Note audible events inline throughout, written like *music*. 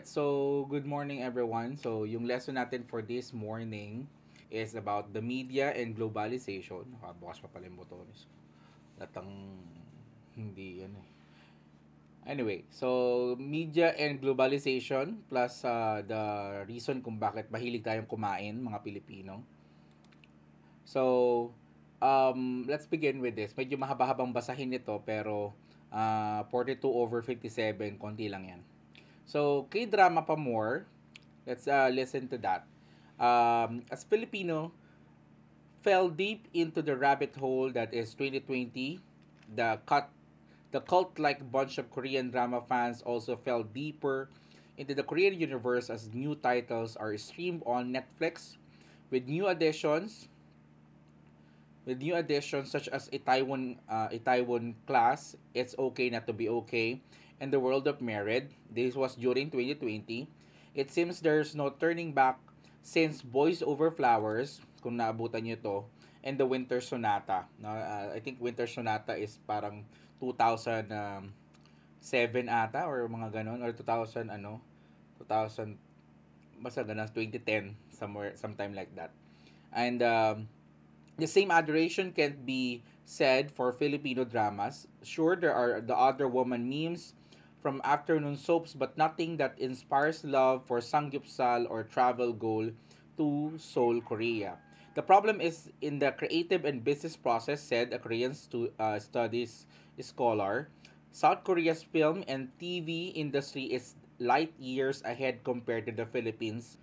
Alright, so good morning everyone. So yung lesson natin for this morning is about the media and globalization. Ah, bukas pa pala yung botones. Latang hindi yan eh. Anyway, so media and globalization plus uh, the reason kung bakit mahilig tayong kumain mga Pilipino. So, um, let's begin with this. Medyo mahaba-habang basahin ito pero uh, ah, 42 over 57, konti lang yan. So, K-drama pa more. Let's uh, listen to that. Um, as Filipino, fell deep into the rabbit hole that is 2020. The cut, the cult-like bunch of Korean drama fans also fell deeper into the Korean universe as new titles are streamed on Netflix with new additions with new additions such as a Taiwan uh, a Taiwan class, it's okay not to be okay, and the world of merit, this was during 2020, it seems there's no turning back since Boys Over Flowers, kung naabutan nyo to, and the Winter Sonata. No, uh, I think Winter Sonata is parang 2007 ata or mga ganun or 2000 ano 2000 basta ganun 2010 somewhere sometime like that. And um, the same adoration can't be said for Filipino dramas. Sure, there are the other woman memes from afternoon soaps but nothing that inspires love for samgyeopsal or travel goal to Seoul, Korea. The problem is in the creative and business process, said a Korean stu- uh, studies scholar. South Korea's film and TV industry is light years ahead compared to the Philippines.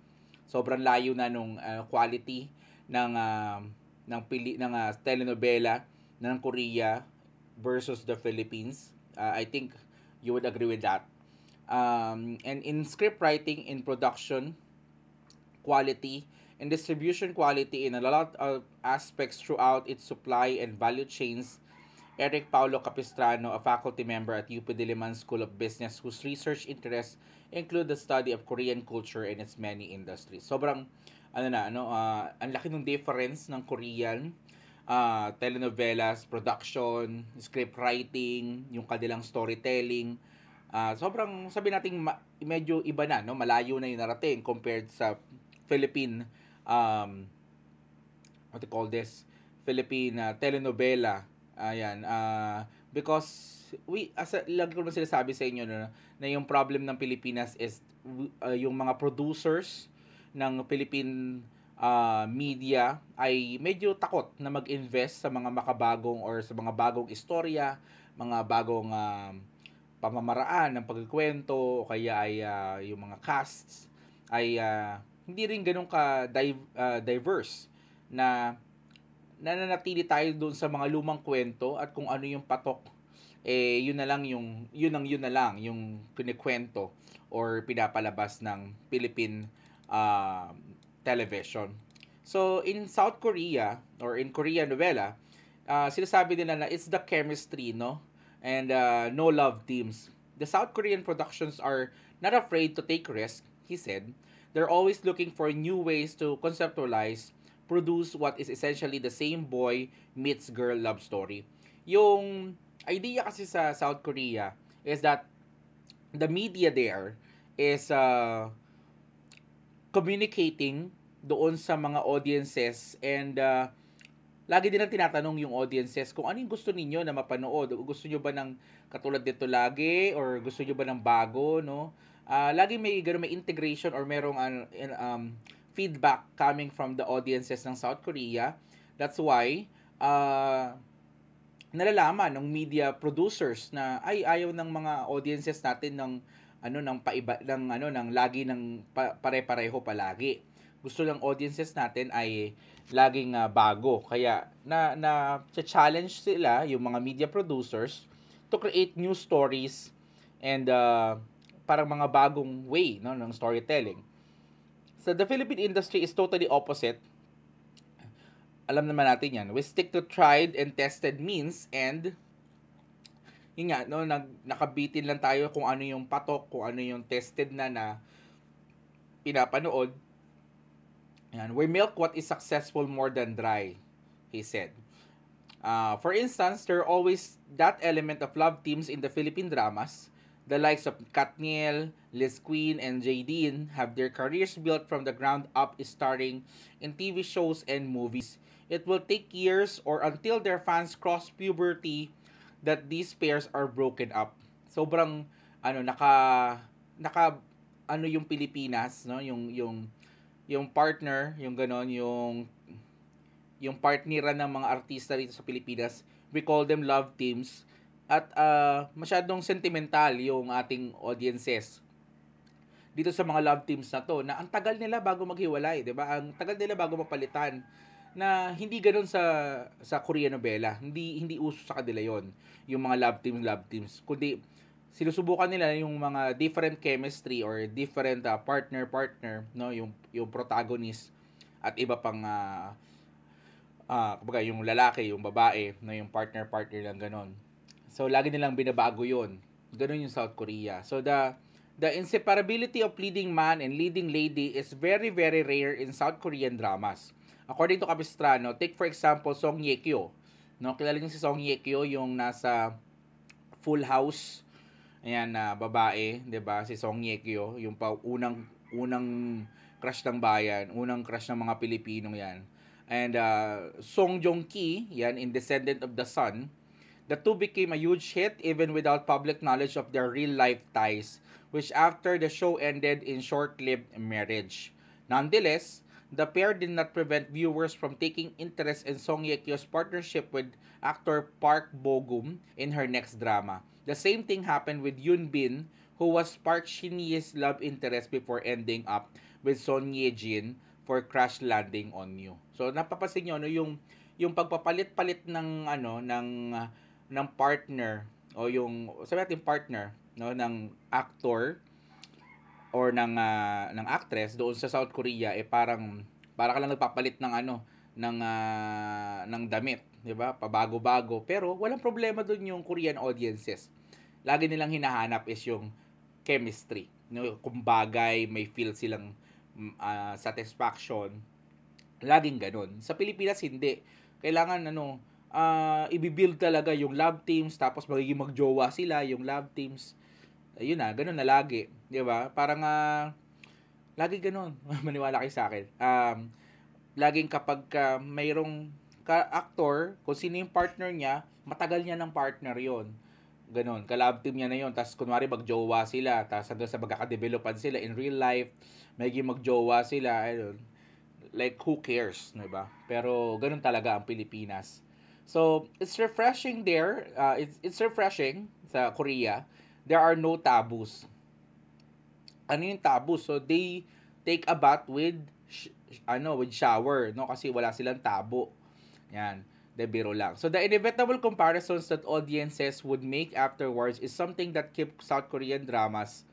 Sobrang layo na nung uh, quality ng uh, ng pili ng uh, telenovela ng Korea versus the Philippines. Uh, I think you would agree with that. Um, and in script writing, in production quality, and distribution quality in a lot of aspects throughout its supply and value chains, Eric Paulo Capistrano, a faculty member at UP Diliman School of Business whose research interests include the study of Korean culture and its many industries. Sobrang ano na ano uh, ang laki ng difference ng Korean uh, telenovelas, production, script writing, yung kanilang storytelling. Uh, sobrang sabi nating ma- medyo iba na, no? malayo na yung narating compared sa Philippine um, what they call this Philippine uh, telenovela. Ayan, uh, because we as a, lagi ko na sinasabi sa inyo no, na yung problem ng Pilipinas is uh, yung mga producers ng Philippine uh, media ay medyo takot na mag-invest sa mga makabagong or sa mga bagong istorya, mga bagong uh, pamamaraan ng pagkukwento o kaya ay uh, yung mga casts ay uh, hindi rin ganun ka div- uh, diverse na nananatili tayo doon sa mga lumang kwento at kung ano yung patok eh yun na lang yung yun ang yun na lang yung kinikwento or pinapalabas ng Philippine uh, television. So, in South Korea, or in Korean novela, uh, sinasabi nila na it's the chemistry, no? And uh, no love teams. The South Korean productions are not afraid to take risks, he said. They're always looking for new ways to conceptualize, produce what is essentially the same boy meets girl love story. Yung idea kasi sa South Korea is that the media there is uh, communicating doon sa mga audiences and uh, lagi din ang tinatanong yung audiences kung ano yung gusto ninyo na mapanood. Gusto nyo ba ng katulad dito lagi or gusto nyo ba ng bago, no? Uh, lagi may ganun, may integration or merong uh, um, feedback coming from the audiences ng South Korea. That's why uh, nalalaman ng media producers na ay ayaw ng mga audiences natin ng ano ng paiba ng ano ng lagi ng pa, pare-pareho palagi gusto lang audiences natin ay laging uh, bago. Kaya na, na challenge sila yung mga media producers to create new stories and uh, parang mga bagong way no, ng storytelling. So the Philippine industry is totally opposite. Alam naman natin yan. We stick to tried and tested means and yun nga, no, nag, nakabitin lang tayo kung ano yung patok, kung ano yung tested na na pinapanood And we milk what is successful more than dry, he said. Uh, for instance, there are always that element of love teams in the Philippine dramas. The likes of Katniel, Liz Queen, and Jadeen have their careers built from the ground up starting in TV shows and movies. It will take years or until their fans cross puberty that these pairs are broken up. Sobrang ano naka naka ano yung Pilipinas no yung yung yung partner, yung ganon, yung yung partnera ng mga artista rito sa Pilipinas, we call them love teams. At uh, masyadong sentimental yung ating audiences dito sa mga love teams na to na ang tagal nila bago maghiwalay, 'di ba? Ang tagal nila bago mapalitan na hindi ganoon sa sa Korean novela. Hindi hindi uso sa kanila 'yon, yung mga love teams, love teams. Kundi sinusubukan nila yung mga different chemistry or different uh, partner partner no yung yung protagonist at iba pang uh, uh, kumbaga yung lalaki yung babae no yung partner partner lang ganon so lagi nilang binabago yon ganon yung South Korea so the the inseparability of leading man and leading lady is very very rare in South Korean dramas according to Capistrano take for example Song Ye Kyo no kilala niyo si Song Ye Kyo yung nasa Full House Ayan na uh, babae, 'di ba? Si Song Ye Kyo, yung pa unang unang crush ng bayan, unang crush ng mga Pilipino 'yan. And uh, Song Joong Ki, 'yan in Descendant of the Sun. The two became a huge hit even without public knowledge of their real-life ties, which after the show ended in short-lived marriage. Nonetheless, the pair did not prevent viewers from taking interest in Song Ye Kyo's partnership with actor Park Bo Gum in her next drama. The same thing happened with Yoon Bin, who was Park Shin Ye's love interest before ending up with Son Ye Jin for Crash Landing on You. So napapasin niyo no yung yung pagpapalit-palit ng ano ng uh, ng partner o yung sabi natin partner no ng actor or ng uh, ng actress doon sa South Korea eh parang para ka lang nagpapalit ng ano ng uh, ng damit, 'di ba? Pabago-bago. Pero walang problema doon yung Korean audiences lagi nilang hinahanap is yung chemistry. No, kung bagay, may feel silang uh, satisfaction. Laging ganun. Sa Pilipinas, hindi. Kailangan, ano, uh, ah, ibibuild talaga yung love teams, tapos magiging magjowa sila, yung love teams. Ayun na, ganun na lagi. Di ba? Parang, uh, lagi ganun. *laughs* Maniwala kayo sa akin. Um, laging kapag uh, mayroong ka actor, kung sino yung partner niya, matagal niya ng partner yon Ganon, kalab team niya na yun. Tapos kunwari magjowa sila, tapos hanggang sa magkakadevelopan sila in real life, magiging magjowa sila, ayun. Like, who cares, di ba? Pero ganun talaga ang Pilipinas. So, it's refreshing there. Uh, it's, it's refreshing sa Korea. There are no taboos. Ano yung taboos? So, they take a bath with, ano, with shower, no? Kasi wala silang tabo. Yan. De biro lang. So the inevitable comparisons that audiences would make afterwards is something that kept South Korean dramas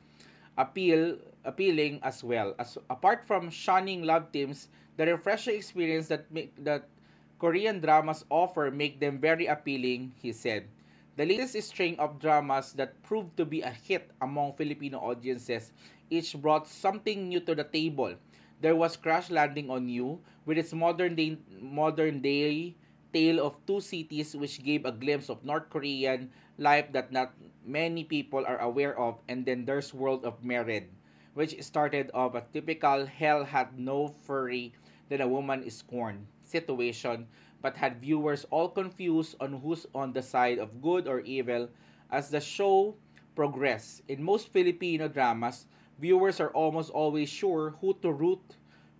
appeal appealing as well. As apart from shunning love teams, the refreshing experience that make that Korean dramas offer make them very appealing, he said. The latest string of dramas that proved to be a hit among Filipino audiences each brought something new to the table. There was Crash Landing on You with its modern day modern day tale of two cities which gave a glimpse of North Korean life that not many people are aware of and then there's World of Merit which started off a typical hell had no fury than a woman is scorned situation but had viewers all confused on who's on the side of good or evil as the show progressed. In most Filipino dramas, viewers are almost always sure who to root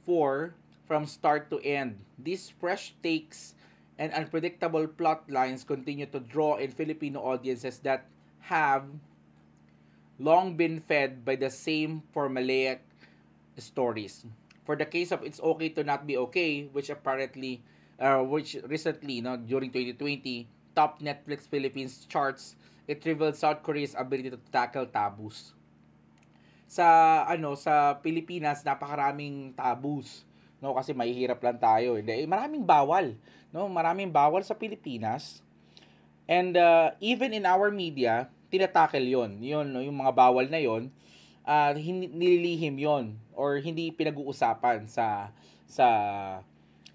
for from start to end. These fresh takes and unpredictable plot lines continue to draw in Filipino audiences that have long been fed by the same formulaic stories. For the case of It's Okay to Not Be Okay, which apparently, uh, which recently, no, during 2020, top Netflix Philippines charts, it revealed South Korea's ability to tackle taboos. Sa, ano, sa Pilipinas, napakaraming taboos no kasi mahihirap lang tayo eh. eh, maraming bawal no maraming bawal sa Pilipinas and uh, even in our media tinatakel yon yon no? yung mga bawal na yon uh, ah, hin- nililihim yon or hindi pinag-uusapan sa sa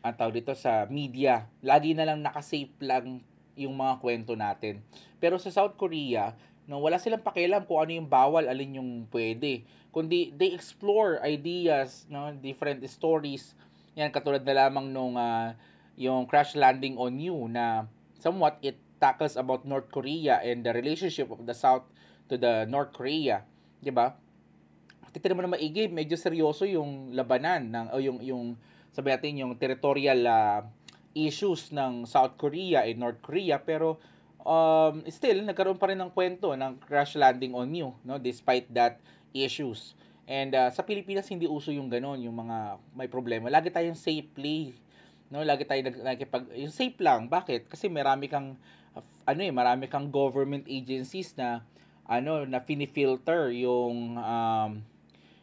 ang tawag dito sa media lagi na lang nakasafe lang yung mga kwento natin pero sa South Korea no wala silang pakialam kung ano yung bawal alin yung pwede kundi they explore ideas, no, different stories. Yan katulad na lamang nung uh, yung crash landing on you na somewhat it tackles about North Korea and the relationship of the South to the North Korea, 'di ba? Titignan mo na maigi, medyo seryoso yung labanan ng o yung yung sabi natin yung territorial uh, issues ng South Korea and North Korea pero um, still nagkaroon pa rin ng kwento ng crash landing on you, no? Despite that issues. And uh, sa Pilipinas hindi uso yung ganon, yung mga may problema. Lagi tayong safe play. No, lagi tayong nag nakikipag yung safe lang. Bakit? Kasi marami kang ano eh, marami kang government agencies na ano na fini-filter yung um,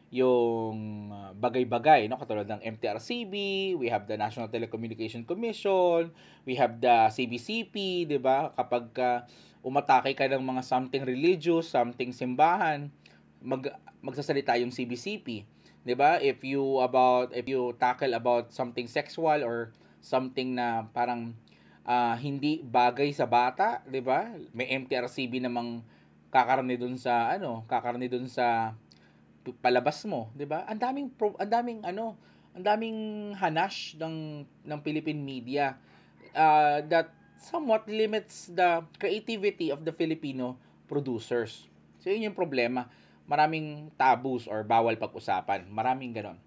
yung uh, bagay-bagay, no? Katulad ng MTRCB, we have the National Telecommunication Commission, we have the CBCP, 'di ba? Kapag uh, umatake ka ng mga something religious, something simbahan, mag magsasalita yung CBCP, 'di ba? If you about if you tackle about something sexual or something na parang uh, hindi bagay sa bata, 'di ba? May MTRCB namang kakarni doon sa ano, kakarni doon sa palabas mo, 'di ba? Ang daming ang daming ano, ang daming hanash ng ng Philippine media uh, that somewhat limits the creativity of the Filipino producers. So yun yung problema maraming taboos or bawal pag-usapan. Maraming ganon.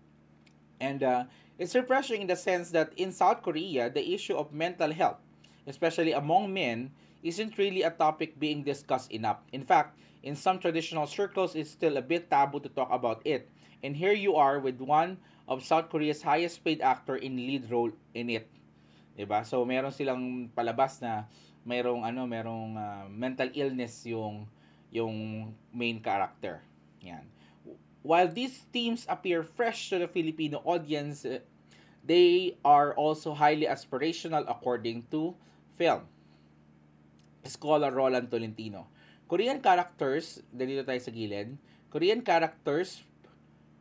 And uh, it's refreshing in the sense that in South Korea, the issue of mental health, especially among men, isn't really a topic being discussed enough. In fact, in some traditional circles, it's still a bit taboo to talk about it. And here you are with one of South Korea's highest paid actor in lead role in it. Diba? So meron silang palabas na merong ano, merong uh, mental illness yung yung main character. Yan. While these themes appear fresh to the Filipino audience, eh, they are also highly aspirational according to film. Scholar Roland Tolentino. Korean characters, dito tayo sa gilid, Korean characters,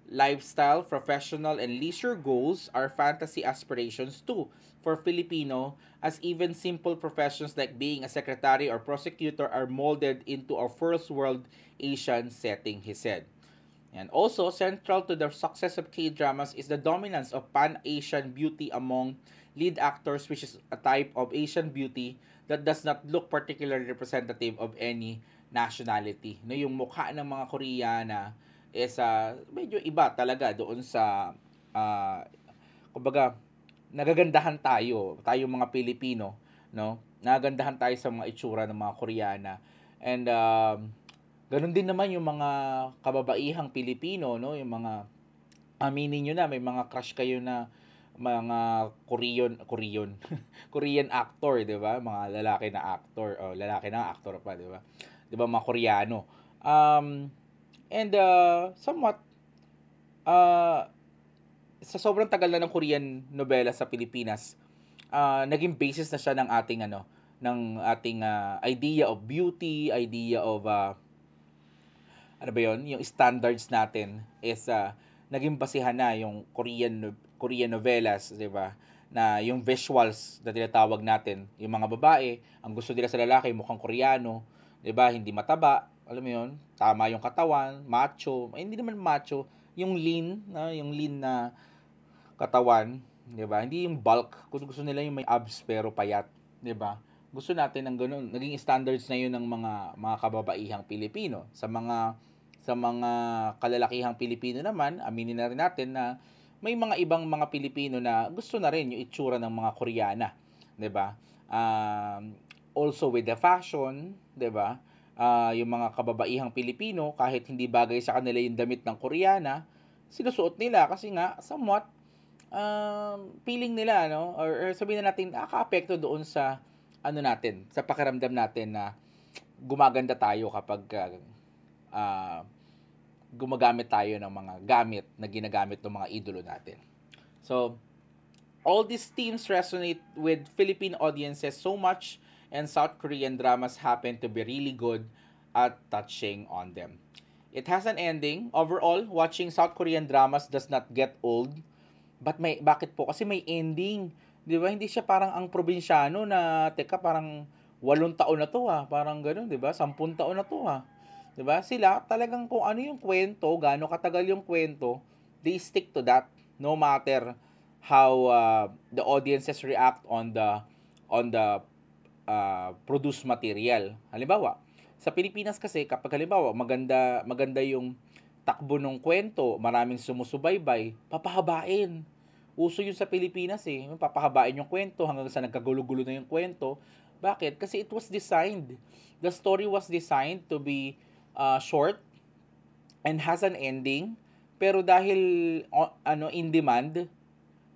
lifestyle, professional, and leisure goals are fantasy aspirations too for Filipino as even simple professions like being a secretary or prosecutor are molded into a first world Asian setting, he said. And also, central to the success of K-dramas is the dominance of pan-Asian beauty among lead actors, which is a type of Asian beauty that does not look particularly representative of any nationality. No, yung mukha ng mga Koreana is uh, medyo iba talaga doon sa uh, kumbaga nagagandahan tayo, tayo mga Pilipino, no? Nagagandahan tayo sa mga itsura ng mga Koreana. And um, ganun din naman yung mga kababaihang Pilipino, no? Yung mga aminin niyo na may mga crush kayo na mga Korean Korean *laughs* Korean actor, 'di ba? Mga lalaki na actor, oh, lalaki na actor pa, 'di ba? 'Di ba mga Koreano? Um and uh, somewhat uh, sa sobrang tagal na ng Korean novela sa Pilipinas, uh, naging basis na siya ng ating ano, ng ating uh, idea of beauty, idea of uh, ano ba 'yon, yung standards natin is uh, naging basihan na yung Korean Korean novelas, 'di ba? Na yung visuals na tinatawag natin, yung mga babae, ang gusto nila sa lalaki mukhang Koreano, 'di ba? Hindi mataba, alam mo yun, tama yung katawan, macho, ay, hindi naman macho, yung lean, na yung lean na katawan, 'di ba? Hindi yung bulk. Gusto, gusto nila yung may abs pero payat, 'di ba? Gusto natin ng ganoon. Naging standards na 'yun ng mga mga kababaihang Pilipino. Sa mga sa mga kalalakihang Pilipino naman, aminin na rin natin na may mga ibang mga Pilipino na gusto na rin yung itsura ng mga Koreana, 'di ba? Um, also with the fashion, 'di ba? Uh, yung mga kababaihang Pilipino kahit hindi bagay sa kanila yung damit ng Koreana, sinusuot nila kasi nga somewhat um, feeling nila, no? Or, or sabihin na natin, nakaka-apekto doon sa, ano natin, sa pakiramdam natin na gumaganda tayo kapag uh, uh, gumagamit tayo ng mga gamit na ginagamit ng mga idolo natin. So, all these themes resonate with Philippine audiences so much and South Korean dramas happen to be really good at touching on them. It has an ending. Overall, watching South Korean dramas does not get old But may, bakit po? Kasi may ending. Di ba? Hindi siya parang ang probinsyano na, teka, parang walong taon na to ha. Ah. Parang ganun, di ba? Sampun taon na to ha. Ah. Di ba? Sila, talagang kung ano yung kwento, gaano katagal yung kwento, they stick to that. No matter how uh, the audiences react on the on the uh, produced material. Halimbawa, sa Pilipinas kasi kapag halimbawa maganda maganda yung takbo ng kwento, maraming sumusubaybay, papahabain. Uso yun sa Pilipinas eh. Papahabain yung kwento hanggang sa nagkagulo-gulo na yung kwento. Bakit? Kasi it was designed. The story was designed to be uh, short and has an ending. Pero dahil o, ano in demand,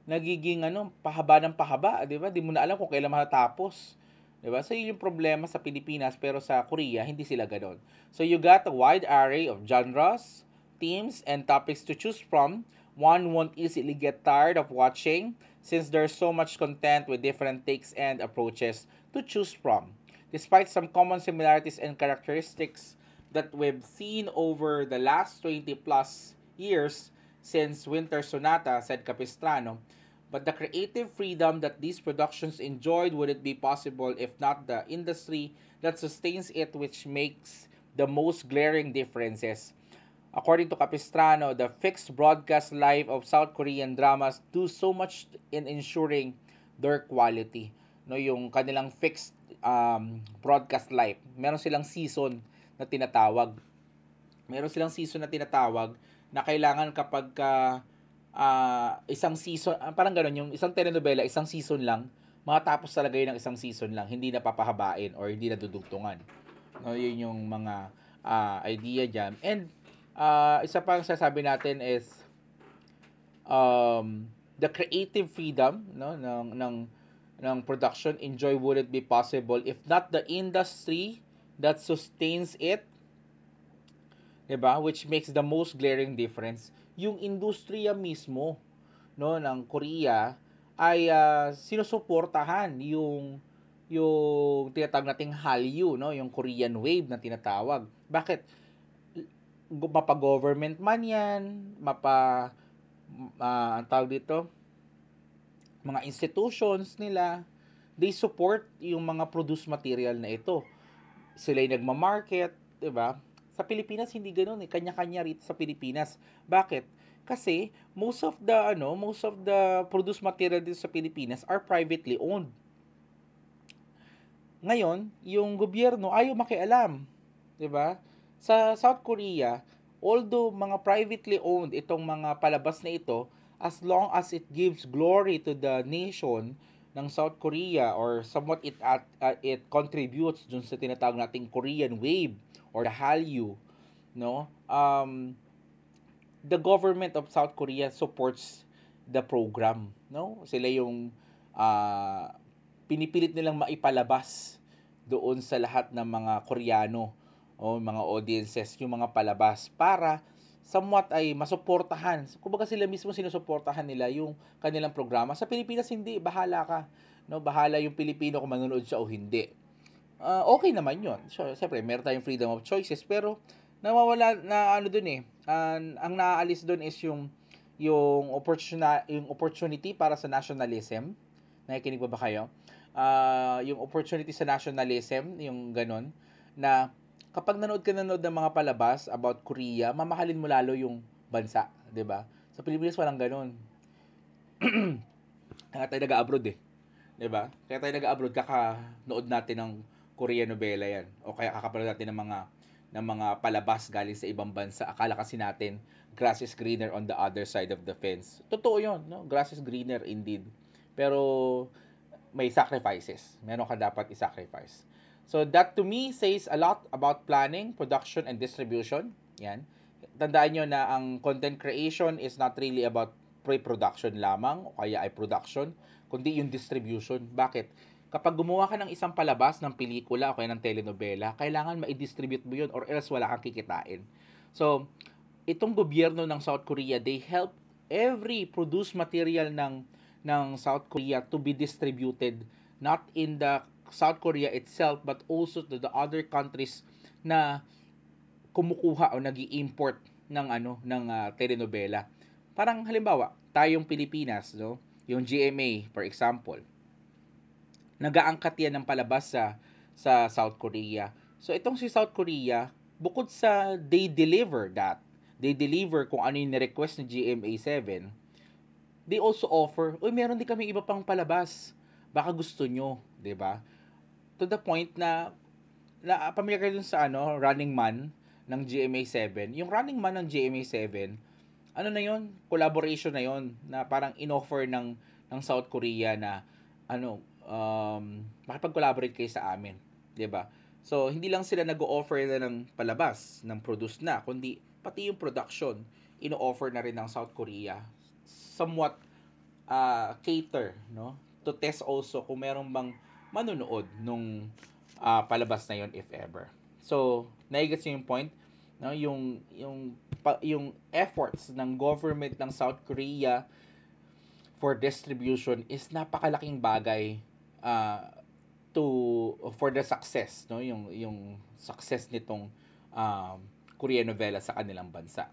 nagiging ano, pahaba ng pahaba, 'di ba? Di mo na alam kung kailan matatapos. 'Di ba? So yun yung problema sa Pilipinas pero sa Korea hindi sila ganon. So you got a wide array of genres, themes and topics to choose from, one won't easily get tired of watching since there's so much content with different takes and approaches to choose from. Despite some common similarities and characteristics that we've seen over the last 20 plus years since Winter Sonata, said Capistrano, but the creative freedom that these productions enjoyed wouldn't be possible if not the industry that sustains it which makes the most glaring differences. According to Capistrano, the fixed broadcast life of South Korean dramas do so much in ensuring their quality. No, yung kanilang fixed um, broadcast life. Meron silang season na tinatawag. Meron silang season na tinatawag na kailangan kapag uh, uh, isang season, ah, parang ganun, yung isang telenovela, isang season lang, matapos talaga yun ng isang season lang, hindi na papahabain or hindi na dudugtungan. No, yun yung mga uh, idea dyan. And uh, isa pang sasabi natin is um, the creative freedom no ng ng ng production enjoy would it be possible if not the industry that sustains it 'di ba which makes the most glaring difference yung industriya mismo no ng Korea ay uh, sinusuportahan yung yung tinatawag nating Hallyu no yung Korean wave na tinatawag bakit mapa-government man yan, mapa, uh, ang tawag dito, mga institutions nila, they support yung mga produce material na ito. Sila yung nagmamarket, di ba? Sa Pilipinas, hindi ganoon eh. Kanya-kanya rito sa Pilipinas. Bakit? Kasi, most of the, ano, most of the produce material dito sa Pilipinas are privately owned. Ngayon, yung gobyerno ayaw makialam. Di ba? Sa South Korea, although mga privately owned itong mga palabas na ito, as long as it gives glory to the nation ng South Korea or somewhat it at, uh, it contributes dun sa tinatawag nating Korean wave or the Hallyu, no? Um, the government of South Korea supports the program, no? Sila yung uh, pinipilit nilang maipalabas doon sa lahat ng mga Koreano o mga audiences, yung mga palabas para somewhat ay masuportahan. Kumbaga sila mismo sinusuportahan nila yung kanilang programa. Sa Pilipinas hindi, bahala ka. No, bahala yung Pilipino kung manonood siya o hindi. Uh, okay naman 'yon. So, siyempre, meron tayong freedom of choices pero nawawala na ano dun eh. Uh, ang naaalis dun is yung yung opportunity yung opportunity para sa nationalism. Nakikinig ba ba kayo? Uh, yung opportunity sa nationalism, yung ganun na kapag nanood ka nanood ng mga palabas about Korea, mamahalin mo lalo yung bansa, 'di ba? Sa Pilipinas walang ganun. *clears throat* Kaya tayo nag-abroad eh. 'Di ba? Kaya tayo nag-abroad kakanood natin ng Korean novela 'yan o kaya kakapanood natin ng mga ng mga palabas galing sa ibang bansa. Akala kasi natin grass is greener on the other side of the fence. Totoo 'yon, no? Grass is greener indeed. Pero may sacrifices. Meron ka dapat i-sacrifice. So that to me says a lot about planning, production, and distribution. Yan. Tandaan nyo na ang content creation is not really about pre-production lamang o kaya ay production, kundi yung distribution. Bakit? Kapag gumawa ka ng isang palabas ng pelikula o kaya ng telenovela, kailangan ma-distribute mo yun or else wala kang kikitain. So, itong gobyerno ng South Korea, they help every produced material ng ng South Korea to be distributed not in the South Korea itself but also to the other countries na kumukuha o nag import ng ano ng uh, telenovela. Parang halimbawa, tayong Pilipinas, no? Yung GMA, for example. Nagaangkat yan ng palabas sa sa South Korea. So itong si South Korea, bukod sa they deliver that, they deliver kung ano yung request ng GMA7, they also offer, uy, meron din kami iba pang palabas. Baka gusto nyo, 'di ba? to the point na, na pamilya kayo dun sa ano, Running Man ng GMA7. Yung Running Man ng GMA7, ano na yon collaboration na yon na parang inoffer ng ng South Korea na ano um makipag-collaborate kayo sa amin 'di ba so hindi lang sila nag-o-offer na ng palabas ng produce na kundi pati yung production ino-offer na rin ng South Korea somewhat uh, cater no to test also kung meron bang manunood nung uh, palabas na yon if ever. So, naigets yung point, no? yung, yung, pa, yung efforts ng government ng South Korea for distribution is napakalaking bagay uh, to for the success no yung yung success nitong um, Korean novela sa kanilang bansa.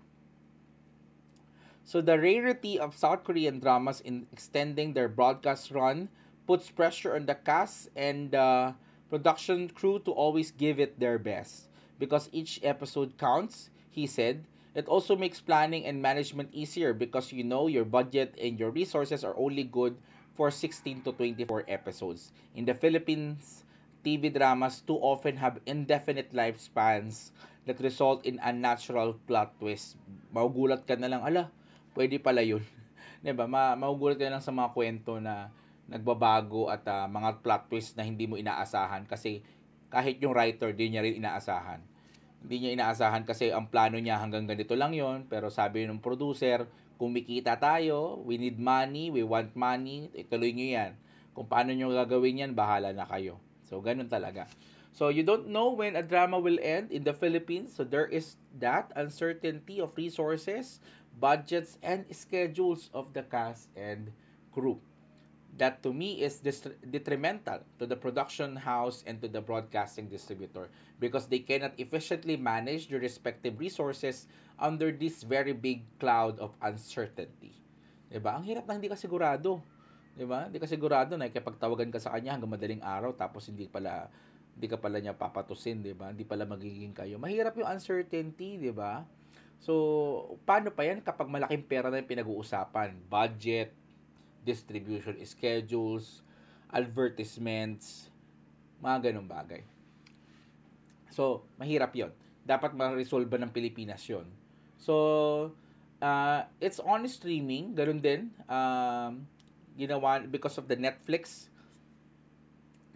So the rarity of South Korean dramas in extending their broadcast run puts pressure on the cast and the production crew to always give it their best. Because each episode counts, he said. It also makes planning and management easier because you know your budget and your resources are only good for 16 to 24 episodes. In the Philippines, TV dramas too often have indefinite lifespans that result in unnatural plot twists. Maugulat ka na lang, ala, pwede pala yun. *laughs* diba? ba? Ma magugulat ka na lang sa mga kwento na nagbabago at uh, mga plot twist na hindi mo inaasahan kasi kahit yung writer, din niya rin inaasahan. Hindi niya inaasahan kasi ang plano niya hanggang ganito lang yon pero sabi ng producer, kumikita tayo, we need money, we want money, ituloy eh, niyo yan. Kung paano niyo gagawin yan, bahala na kayo. So, ganun talaga. So, you don't know when a drama will end in the Philippines, so there is that uncertainty of resources, budgets, and schedules of the cast and crew that to me is detrimental to the production house and to the broadcasting distributor because they cannot efficiently manage their respective resources under this very big cloud of uncertainty. Diba? Ang hirap na hindi ka sigurado. Diba? Hindi ka sigurado na ikapagtawagan ka sa kanya hanggang madaling araw tapos hindi pala hindi ka pala niya papatusin, 'di ba? Hindi pala magiging kayo. Mahirap 'yung uncertainty, 'di ba? So, paano pa 'yan kapag malaking pera na 'yung pinag-uusapan? Budget, distribution schedules, advertisements, mga ganong bagay. So, mahirap yon. Dapat ma-resolve ng Pilipinas yon. So, uh, it's on streaming, ganun din. Um, ginawa because of the Netflix.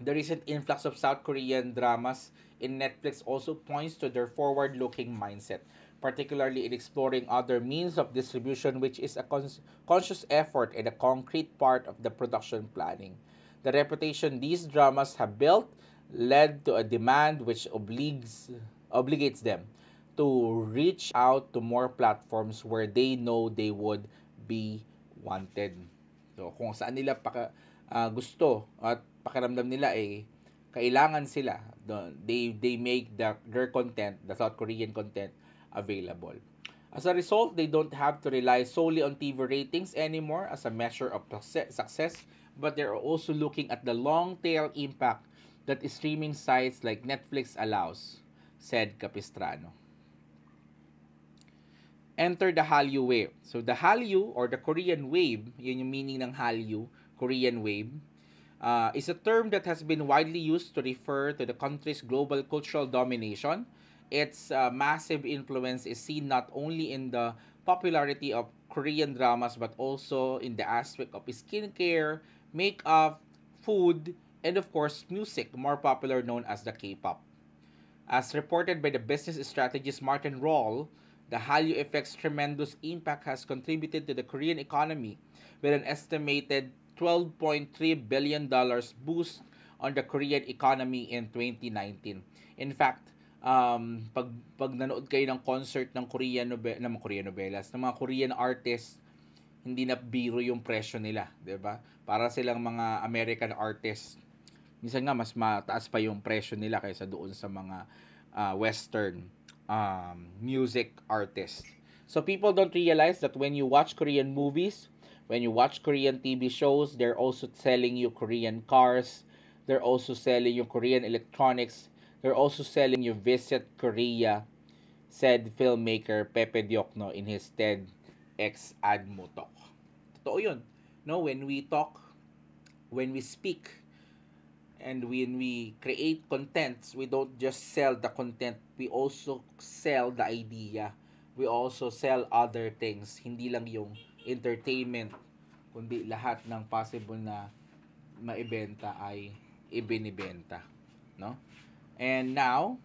The recent influx of South Korean dramas in Netflix also points to their forward-looking mindset particularly in exploring other means of distribution, which is a cons- conscious effort and a concrete part of the production planning. The reputation these dramas have built led to a demand which obligues, obligates them to reach out to more platforms where they know they would be wanted. So, kung saan nila paka, uh, gusto at pakiramdam nila eh, kailangan sila. They, they make the, their content, the South Korean content, available. As a result, they don't have to rely solely on TV ratings anymore as a measure of success, but they're also looking at the long tail impact that streaming sites like Netflix allows, said Capistrano. Enter the Hallyu wave. So the Hallyu or the Korean wave, yun yung meaning ng Hallyu, Korean wave, uh, is a term that has been widely used to refer to the country's global cultural domination – Its uh, massive influence is seen not only in the popularity of Korean dramas but also in the aspect of skincare, makeup, food, and of course music, more popular known as the K-pop. As reported by the business strategist Martin Rawl, the Hallyu effect's tremendous impact has contributed to the Korean economy with an estimated $12.3 billion boost on the Korean economy in 2019. In fact, um, pag, pag nanood kayo ng concert ng Korean, nobe, ng Korean novelas, ng mga Korean artists, hindi na biro yung presyo nila, 'di ba? Para silang mga American artists. Minsan nga mas mataas pa yung presyo nila kaysa doon sa mga uh, western um, music artists. So people don't realize that when you watch Korean movies, when you watch Korean TV shows, they're also selling you Korean cars, they're also selling you Korean electronics, They're also selling you Visit Korea, said filmmaker Pepe Diokno in his TEDx Admo talk. Totoo yun. No, when we talk, when we speak, and when we create contents, we don't just sell the content, we also sell the idea. We also sell other things, hindi lang yung entertainment, kundi lahat ng possible na maibenta ay ibinibenta, no? And now,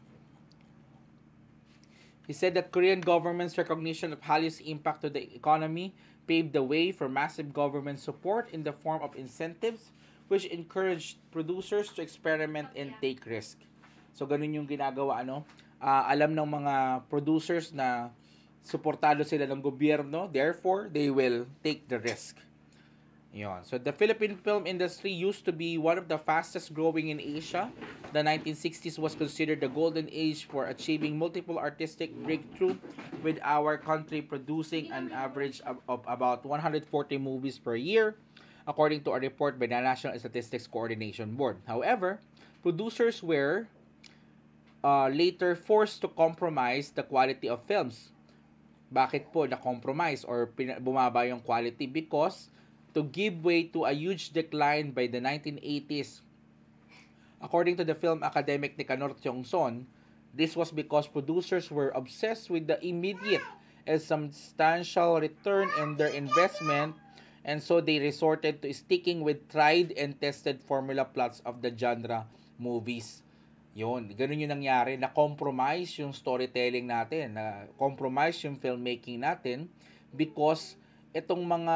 he said that Korean government's recognition of Halley's impact to the economy paved the way for massive government support in the form of incentives which encouraged producers to experiment and take risk. So ganun yung ginagawa ano. Uh, alam ng mga producers na suportado sila ng gobyerno, therefore they will take the risk. Yon. So the Philippine film industry used to be one of the fastest growing in Asia. The 1960s was considered the golden age for achieving multiple artistic breakthrough with our country producing an average of, of about 140 movies per year according to a report by the National Statistics Coordination Board. However, producers were uh, later forced to compromise the quality of films. Bakit po na-compromise or bumaba yung quality? Because to give way to a huge decline by the 1980s. According to the film academic ni Nicanor Tiongson, this was because producers were obsessed with the immediate and substantial return in their investment and so they resorted to sticking with tried and tested formula plots of the genre movies. Yun, ganun yung nangyari. Na-compromise yung storytelling natin. Na-compromise yung filmmaking natin because itong mga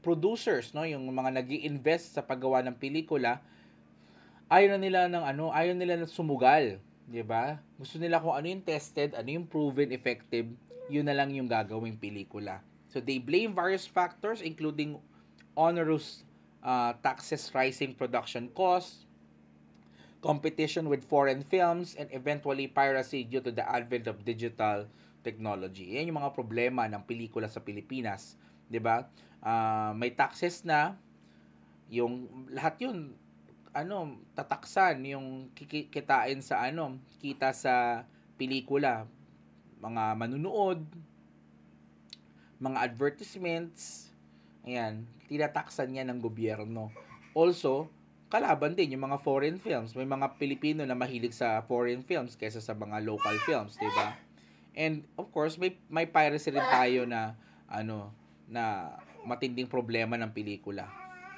producers, no, yung mga nag invest sa paggawa ng pelikula, ayaw na nila ng ano, ayaw nila ng sumugal, 'di ba? Gusto nila kung ano yung tested, ano yung proven effective, yun na lang yung gagawing pelikula. So they blame various factors including onerous uh, taxes, rising production costs, competition with foreign films, and eventually piracy due to the advent of digital technology. Yan yung mga problema ng pelikula sa Pilipinas, 'di ba? uh, may taxes na, yung lahat yun, ano, tataksan yung kikitain sa ano, kita sa pelikula, mga manunood, mga advertisements, ayan, tinataksan niya ng gobyerno. Also, kalaban din yung mga foreign films. May mga Pilipino na mahilig sa foreign films kaysa sa mga local films, 'di ba? And of course, may may piracy rin tayo na ano na matinding problema ng pelikula.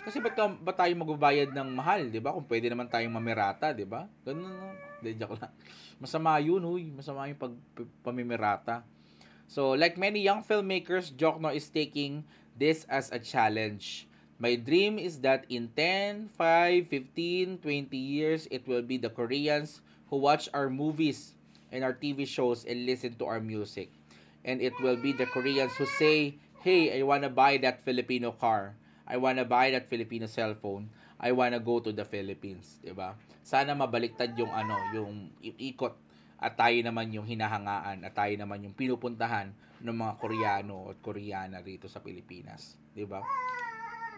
Kasi ba't, ka, ba't tayo magbabayad ng mahal, di ba? Kung pwede naman tayong mamirata, di ba? Ganun, no? Hindi, joke lang. *laughs* Masama yun, huy. Masama yung pagpamimirata. So, like many young filmmakers, Jokno is taking this as a challenge. My dream is that in 10, 5, 15, 20 years, it will be the Koreans who watch our movies and our TV shows and listen to our music. And it will be the Koreans who say, hey, I wanna buy that Filipino car. I wanna buy that Filipino cellphone. I wanna go to the Philippines, 'di ba? Sana mabaliktad yung ano, yung ikot at tayo naman yung hinahangaan at tayo naman yung pinupuntahan ng mga Koreano at Koreana rito sa Pilipinas, 'di ba?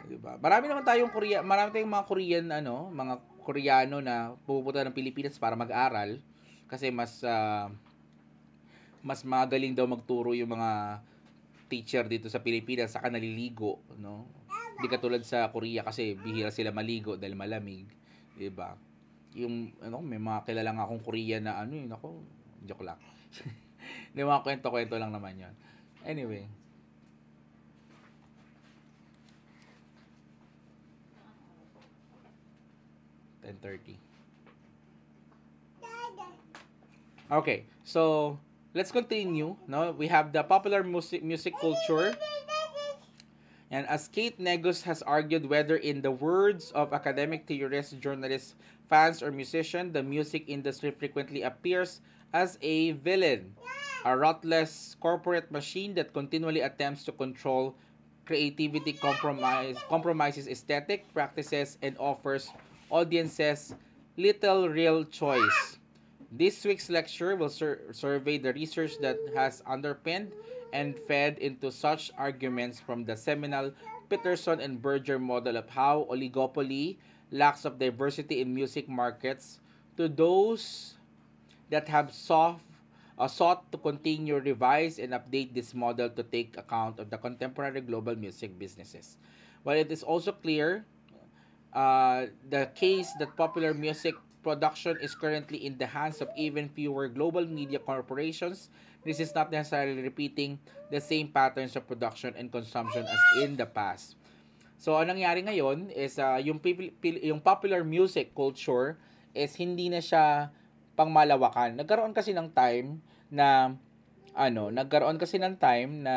'Di ba? Marami naman tayong Korea, marami tayong mga Korean ano, mga Koreano na pupunta ng Pilipinas para mag-aral kasi mas uh, mas magaling daw magturo yung mga teacher dito sa Pilipinas saka naliligo, no? Hindi katulad sa Korea kasi bihira sila maligo dahil malamig, 'di ba? Yung ano, may mga kilala nga akong Korea na ano, yun eh, ako, joke lang. Hindi *laughs* mga kwento-kwento lang naman 'yon. Anyway, Ten thirty. Okay, so let's continue. No, we have the popular music music culture. And as Kate Negus has argued, whether in the words of academic theorists, journalists, fans, or musicians, the music industry frequently appears as a villain, a ruthless corporate machine that continually attempts to control creativity, compromise, compromises aesthetic practices, and offers audiences little real choice. This week's lecture will sur- survey the research that has underpinned and fed into such arguments from the seminal Peterson and Berger model of how oligopoly lacks of diversity in music markets to those that have soft, uh, sought to continue, revise, and update this model to take account of the contemporary global music businesses. While it is also clear uh, the case that popular music production is currently in the hands of even fewer global media corporations. This is not necessarily repeating the same patterns of production and consumption as in the past. So, ang nangyari ngayon is uh, yung, people, yung popular music culture is hindi na siya pangmalawakan. Nagkaroon kasi ng time na ano, nagkaroon kasi ng time na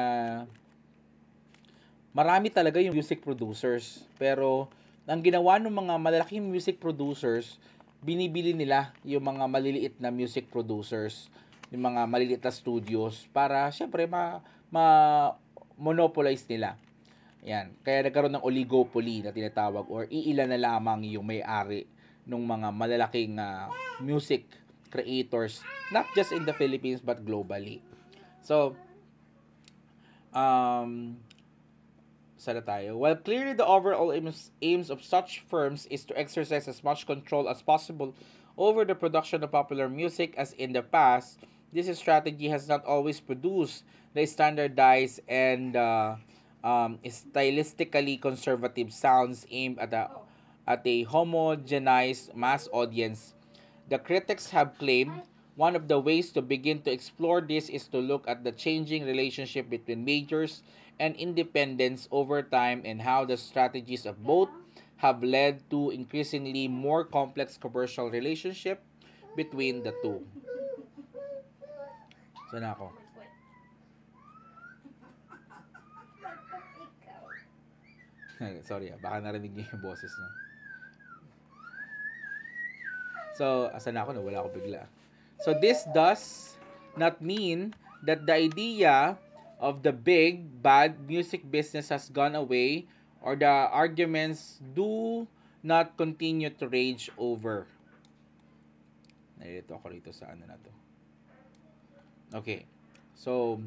marami talaga yung music producers. Pero ang ginawa ng mga malalaking music producers binibili nila yung mga maliliit na music producers, yung mga maliliit na studios para syempre ma, ma monopolize nila. Yan. Kaya nagkaroon ng oligopoly na tinatawag or iilan na lamang yung may-ari ng mga malalaking uh, music creators not just in the Philippines but globally. So um sana tayo. While clearly the overall aims, aims of such firms is to exercise as much control as possible over the production of popular music as in the past, this strategy has not always produced the standardized and uh, um, stylistically conservative sounds aimed at a, at a homogenized mass audience. The critics have claimed one of the ways to begin to explore this is to look at the changing relationship between majors and independence over time and how the strategies of both have led to increasingly more complex commercial relationship between the two. Saan ako? *laughs* Sorry, ah. baka narinig niyo yung boses niya. So, asan ako na? Wala ako bigla. So, this does not mean that the idea of the big bad music business has gone away or the arguments do not continue to rage over. Nalilito ako rito sa ano na to. Okay. So,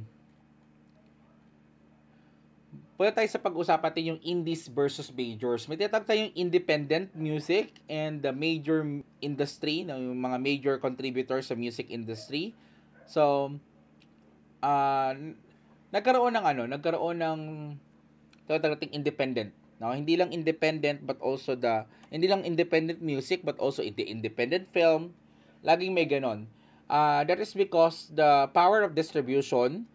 pwede tayo sa pag-usapan natin yung indies versus majors. May tinatawag tayong independent music and the major industry, yung mga major contributors sa music industry. So, uh, nagkaroon ng ano, nagkaroon ng talagang independent. No, hindi lang independent but also the hindi lang independent music but also the independent film. Laging may ganon. Uh, that is because the power of distribution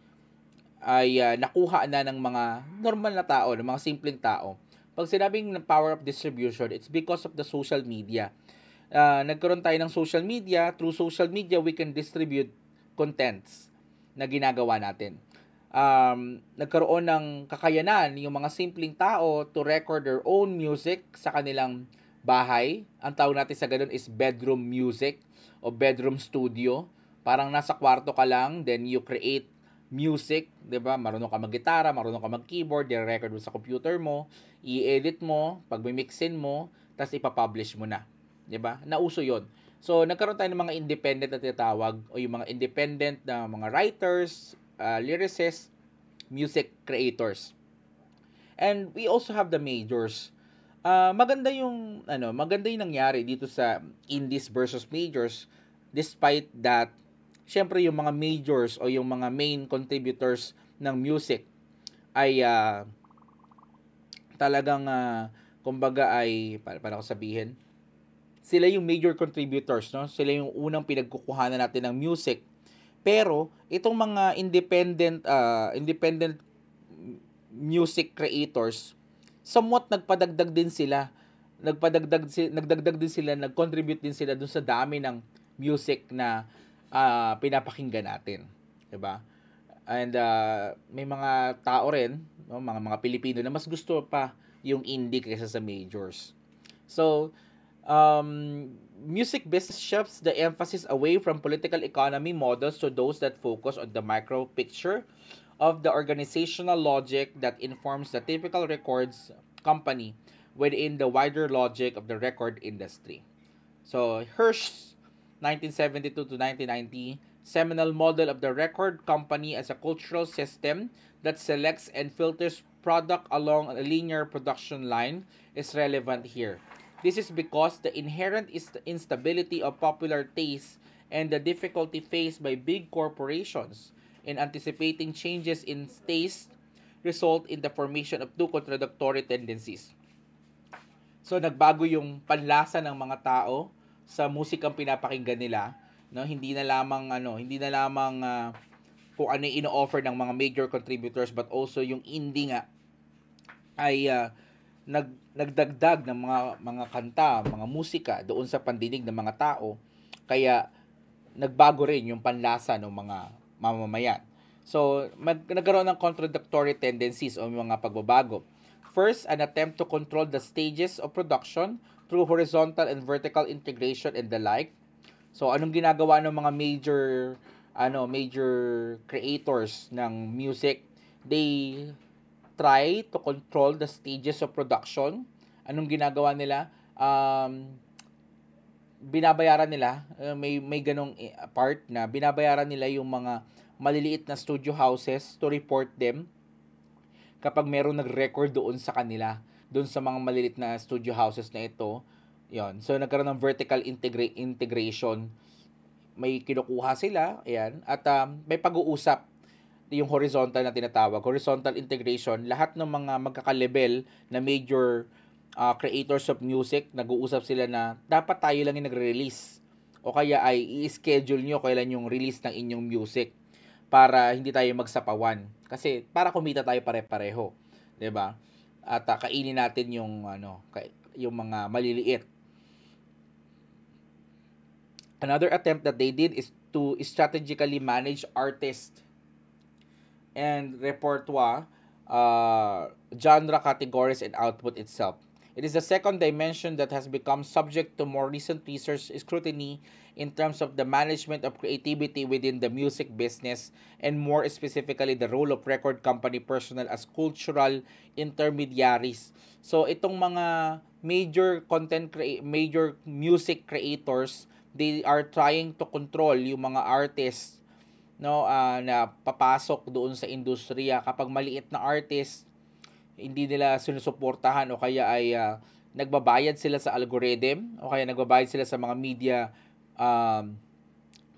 ay uh, nakuha na ng mga normal na tao, ng mga simpleng tao. Pag sinabing ng power of distribution, it's because of the social media. Uh, nagkaroon tayo ng social media. Through social media, we can distribute contents na ginagawa natin um, nagkaroon ng kakayanan yung mga simpleng tao to record their own music sa kanilang bahay. Ang tawag natin sa ganun is bedroom music o bedroom studio. Parang nasa kwarto ka lang, then you create music, 'di ba? Marunong ka maggitara, marunong ka mag-keyboard, record mo sa computer mo, i-edit mo, pagmi-mixin mo, tapos ipapublish mo na. 'Di ba? Nauso 'yon. So, nagkaroon tayo ng mga independent na tinatawag o yung mga independent na mga writers, uh, lyricists, music creators. And we also have the majors. Uh, maganda yung ano, maganda yung nangyari dito sa indies versus majors despite that syempre yung mga majors o yung mga main contributors ng music ay uh, talagang uh, kumbaga ay para para ko sabihin sila yung major contributors no sila yung unang pinagkukuhanan natin ng music pero itong mga independent uh, independent music creators somewhat nagpadagdag din sila. Nagpadagdag nagdagdag din sila, nagcontribute din sila dun sa dami ng music na uh, pinapakinggan natin, 'di ba? And uh, may mga tao rin, no, mga mga Pilipino na mas gusto pa yung indie kaysa sa majors. So, um, music business shifts the emphasis away from political economy models to those that focus on the micro picture of the organizational logic that informs the typical records company within the wider logic of the record industry. So Hirsch's 1972 to 1990 seminal model of the record company as a cultural system that selects and filters product along a linear production line is relevant here. This is because the inherent instability of popular taste and the difficulty faced by big corporations in anticipating changes in taste result in the formation of two contradictory tendencies. So nagbago yung panlasa ng mga tao sa musikang pinapakinggan nila, no? Hindi na lamang ano, hindi na lamang uh, kung ano ino-offer ng mga major contributors but also yung indie nga ay uh, nag, nagdagdag ng mga mga kanta, mga musika doon sa pandinig ng mga tao. Kaya nagbago rin yung panlasa ng mga mamamayan. So, mag, nagkaroon ng contradictory tendencies o mga pagbabago. First, an attempt to control the stages of production through horizontal and vertical integration and the like. So, anong ginagawa ng mga major ano major creators ng music? They try to control the stages of production. Anong ginagawa nila? Um, binabayaran nila, uh, may, may ganong eh, part na binabayaran nila yung mga maliliit na studio houses to report them kapag meron nag-record doon sa kanila, doon sa mga maliliit na studio houses na ito. yon So, nagkaroon ng vertical integra- integration. May kinukuha sila, ayan, at um, may pag-uusap yung horizontal na tinatawag, horizontal integration, lahat ng mga magkaka na major uh, creators of music, nag-uusap sila na dapat tayo lang yung nagre-release. O kaya ay i-schedule nyo kailan yung release ng inyong music para hindi tayo magsapawan. Kasi para kumita tayo pare-pareho. 'di ba? At uh, kainin natin yung ano, yung mga maliliit. Another attempt that they did is to strategically manage artists and repertoire uh, genre categories and output itself. It is the second dimension that has become subject to more recent research scrutiny in terms of the management of creativity within the music business and more specifically the role of record company personnel as cultural intermediaries. So itong mga major content crea- major music creators, they are trying to control yung mga artists no uh, na papasok doon sa industriya kapag maliit na artist hindi nila sinusuportahan o kaya ay uh, nagbabayad sila sa algorithm o kaya nagbabayad sila sa mga media um,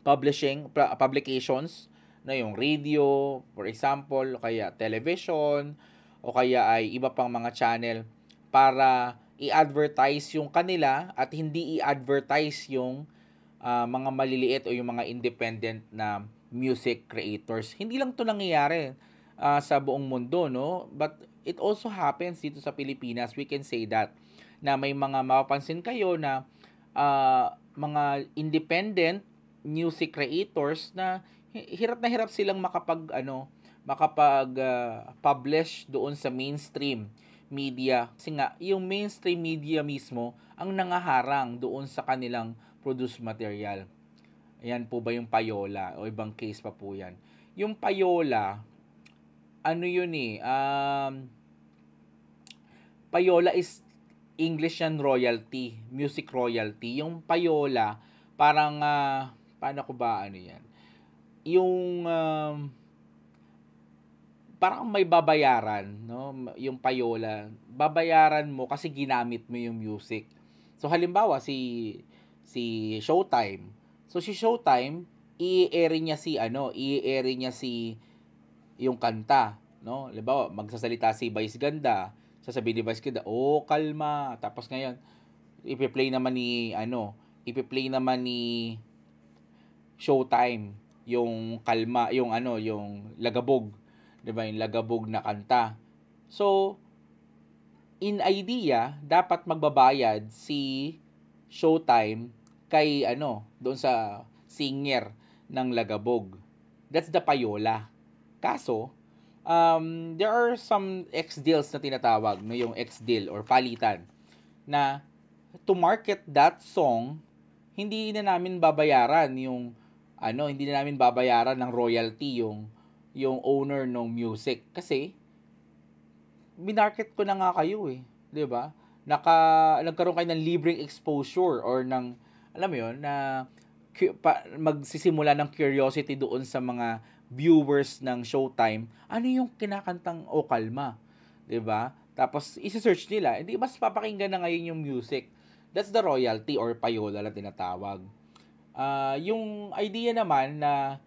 publishing publications na yung radio for example o kaya television o kaya ay iba pang mga channel para i-advertise yung kanila at hindi i-advertise yung uh, mga maliliit o yung mga independent na music creators. Hindi lang 'to nangyayari uh, sa buong mundo, no? But it also happens dito sa Pilipinas. We can say that na may mga mapapansin kayo na uh, mga independent music creators na hirap na hirap silang makapag ano makapag uh, publish doon sa mainstream media kasi nga yung mainstream media mismo ang nangaharang doon sa kanilang produced material Ayan po ba yung payola o ibang case pa po yan? Yung payola, ano yun eh, um, payola is English yan royalty, music royalty. Yung payola, parang, uh, paano ko ba ano yan? Yung, um, parang may babayaran, no? Yung payola, babayaran mo kasi ginamit mo yung music. So halimbawa si si Showtime So si Showtime, i-air niya si ano, i-air niya si yung kanta, no? Halimbawa, magsasalita si Vice Ganda, sasabihin ni Vice Ganda, "Oh, kalma." Tapos ngayon, ipe play naman ni ano, ipe play naman ni Showtime yung kalma, yung ano, yung lagabog, 'di ba? Yung lagabog na kanta. So, in idea, dapat magbabayad si Showtime kay ano, doon sa singer ng Lagabog. That's the payola. Kaso, um, there are some ex-deals na tinatawag, no, yung ex-deal or palitan, na to market that song, hindi na namin babayaran yung ano, hindi na namin babayaran ng royalty yung yung owner ng music kasi minarket ko na nga kayo eh, 'di ba? Naka nagkaroon kayo ng libreng exposure or ng alam mo yun, na magsisimula ng curiosity doon sa mga viewers ng Showtime, ano yung kinakantang O Kalma? ba? Diba? Tapos, isi-search nila. Hindi, mas papakinggan na ngayon yung music. That's the royalty or payola na tinatawag. Uh, yung idea naman na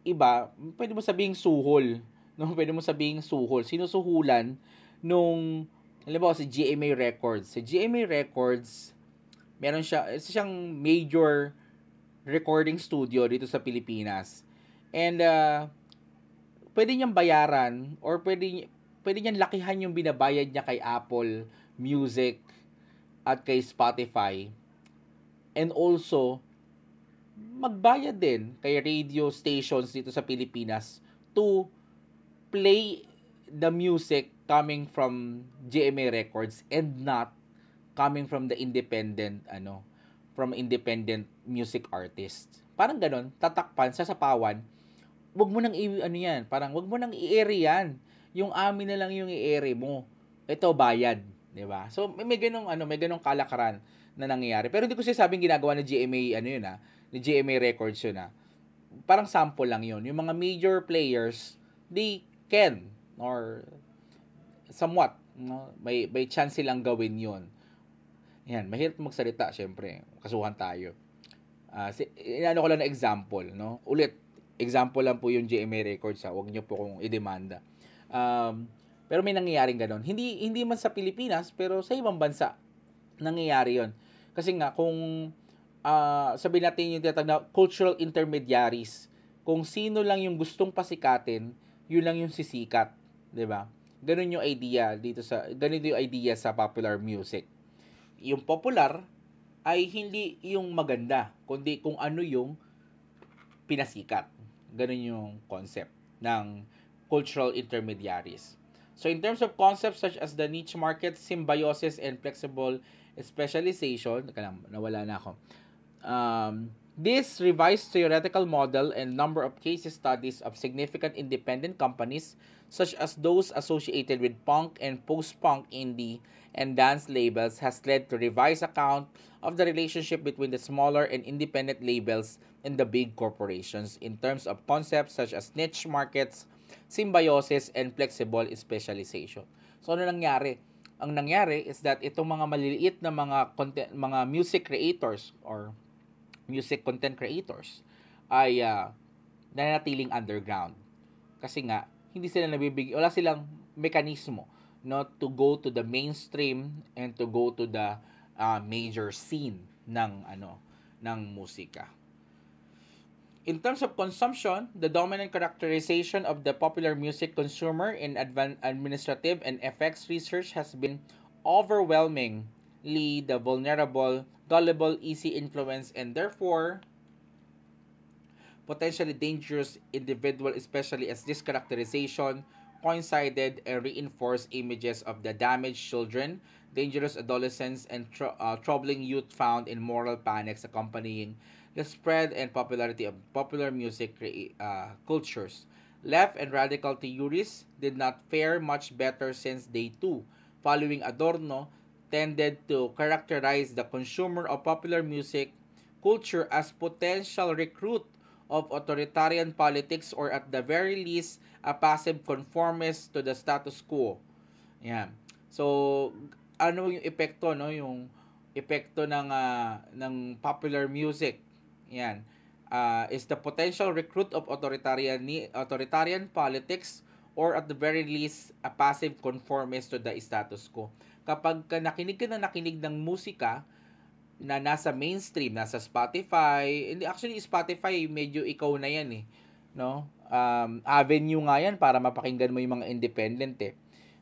iba, pwede mo sabing suhol. *laughs* No? Pwede mo sabing suhol. Sinusuhulan nung, alam mo, si GMA Records. Si GMA Records, meron siya, isa siyang major recording studio dito sa Pilipinas. And uh, pwede niyang bayaran or pwede, pwede niyang lakihan yung binabayad niya kay Apple Music at kay Spotify. And also, magbayad din kay radio stations dito sa Pilipinas to play the music coming from GMA Records and not coming from the independent ano from independent music artist. Parang ganon, tatakpan, sa sapawan wag mo nang i- ano yan, parang wag mo nang i-ere yan. Yung amin na lang yung i-ere mo. Ito, bayad. di ba So, may, may ganong, ano, may ganong kalakaran na nangyayari. Pero hindi ko sinasabing ginagawa ng GMA, ano yun ha, ah, ni GMA Records yun ha. Ah. Parang sample lang yun. Yung mga major players, they can, or somewhat, no? may, may chance silang gawin yun. Yan, mahirap magsalita, syempre. Kasuhan tayo. Uh, si, inano ko lang na example, no? Ulit, example lang po yung GMA Records, ha? Huwag niyo po kong idemanda. Um, pero may nangyayaring ganun. Hindi, hindi man sa Pilipinas, pero sa ibang bansa, nangyayari yon Kasi nga, kung uh, sabihin natin yung tinatag na cultural intermediaries, kung sino lang yung gustong pasikatin, yun lang yung sisikat, 'di ba? Ganun yung idea dito sa ganito yung idea sa popular music yung popular ay hindi yung maganda, kundi kung ano yung pinasikat. Ganun yung concept ng cultural intermediaries. So in terms of concepts such as the niche market, symbiosis, and flexible specialization, nawala na ako. Um, This revised theoretical model and number of case studies of significant independent companies such as those associated with punk and post-punk indie and dance labels has led to revised account of the relationship between the smaller and independent labels and the big corporations in terms of concepts such as niche markets, symbiosis, and flexible specialization. So ano nangyari? Ang nangyari is that itong mga maliliit na mga content, mga music creators or music content creators ay uh, nanatiling underground. Kasi nga, hindi sila nabibigyan, wala silang mekanismo no to go to the mainstream and to go to the uh, major scene ng ano ng musika. In terms of consumption, the dominant characterization of the popular music consumer in advan- administrative and effects research has been overwhelmingly the vulnerable gullible, easy influence, and therefore potentially dangerous individual, especially as this characterization coincided and reinforced images of the damaged children, dangerous adolescents, and tr uh, troubling youth found in moral panics accompanying the spread and popularity of popular music uh, cultures. Left and radical theories did not fare much better since day two, following Adorno, tended to characterize the consumer of popular music culture as potential recruit of authoritarian politics or at the very least a passive conformist to the status quo. Yan. So ano yung epekto no yung epekto ng uh, ng popular music. Yan. Uh, is the potential recruit of authoritarian authoritarian politics or at the very least a passive conformist to the status quo kapag ka nakinig ka na nakinig ng musika na nasa mainstream, nasa Spotify, hindi actually Spotify medyo ikaw na 'yan eh, no? Um, avenue nga 'yan para mapakinggan mo yung mga independent eh.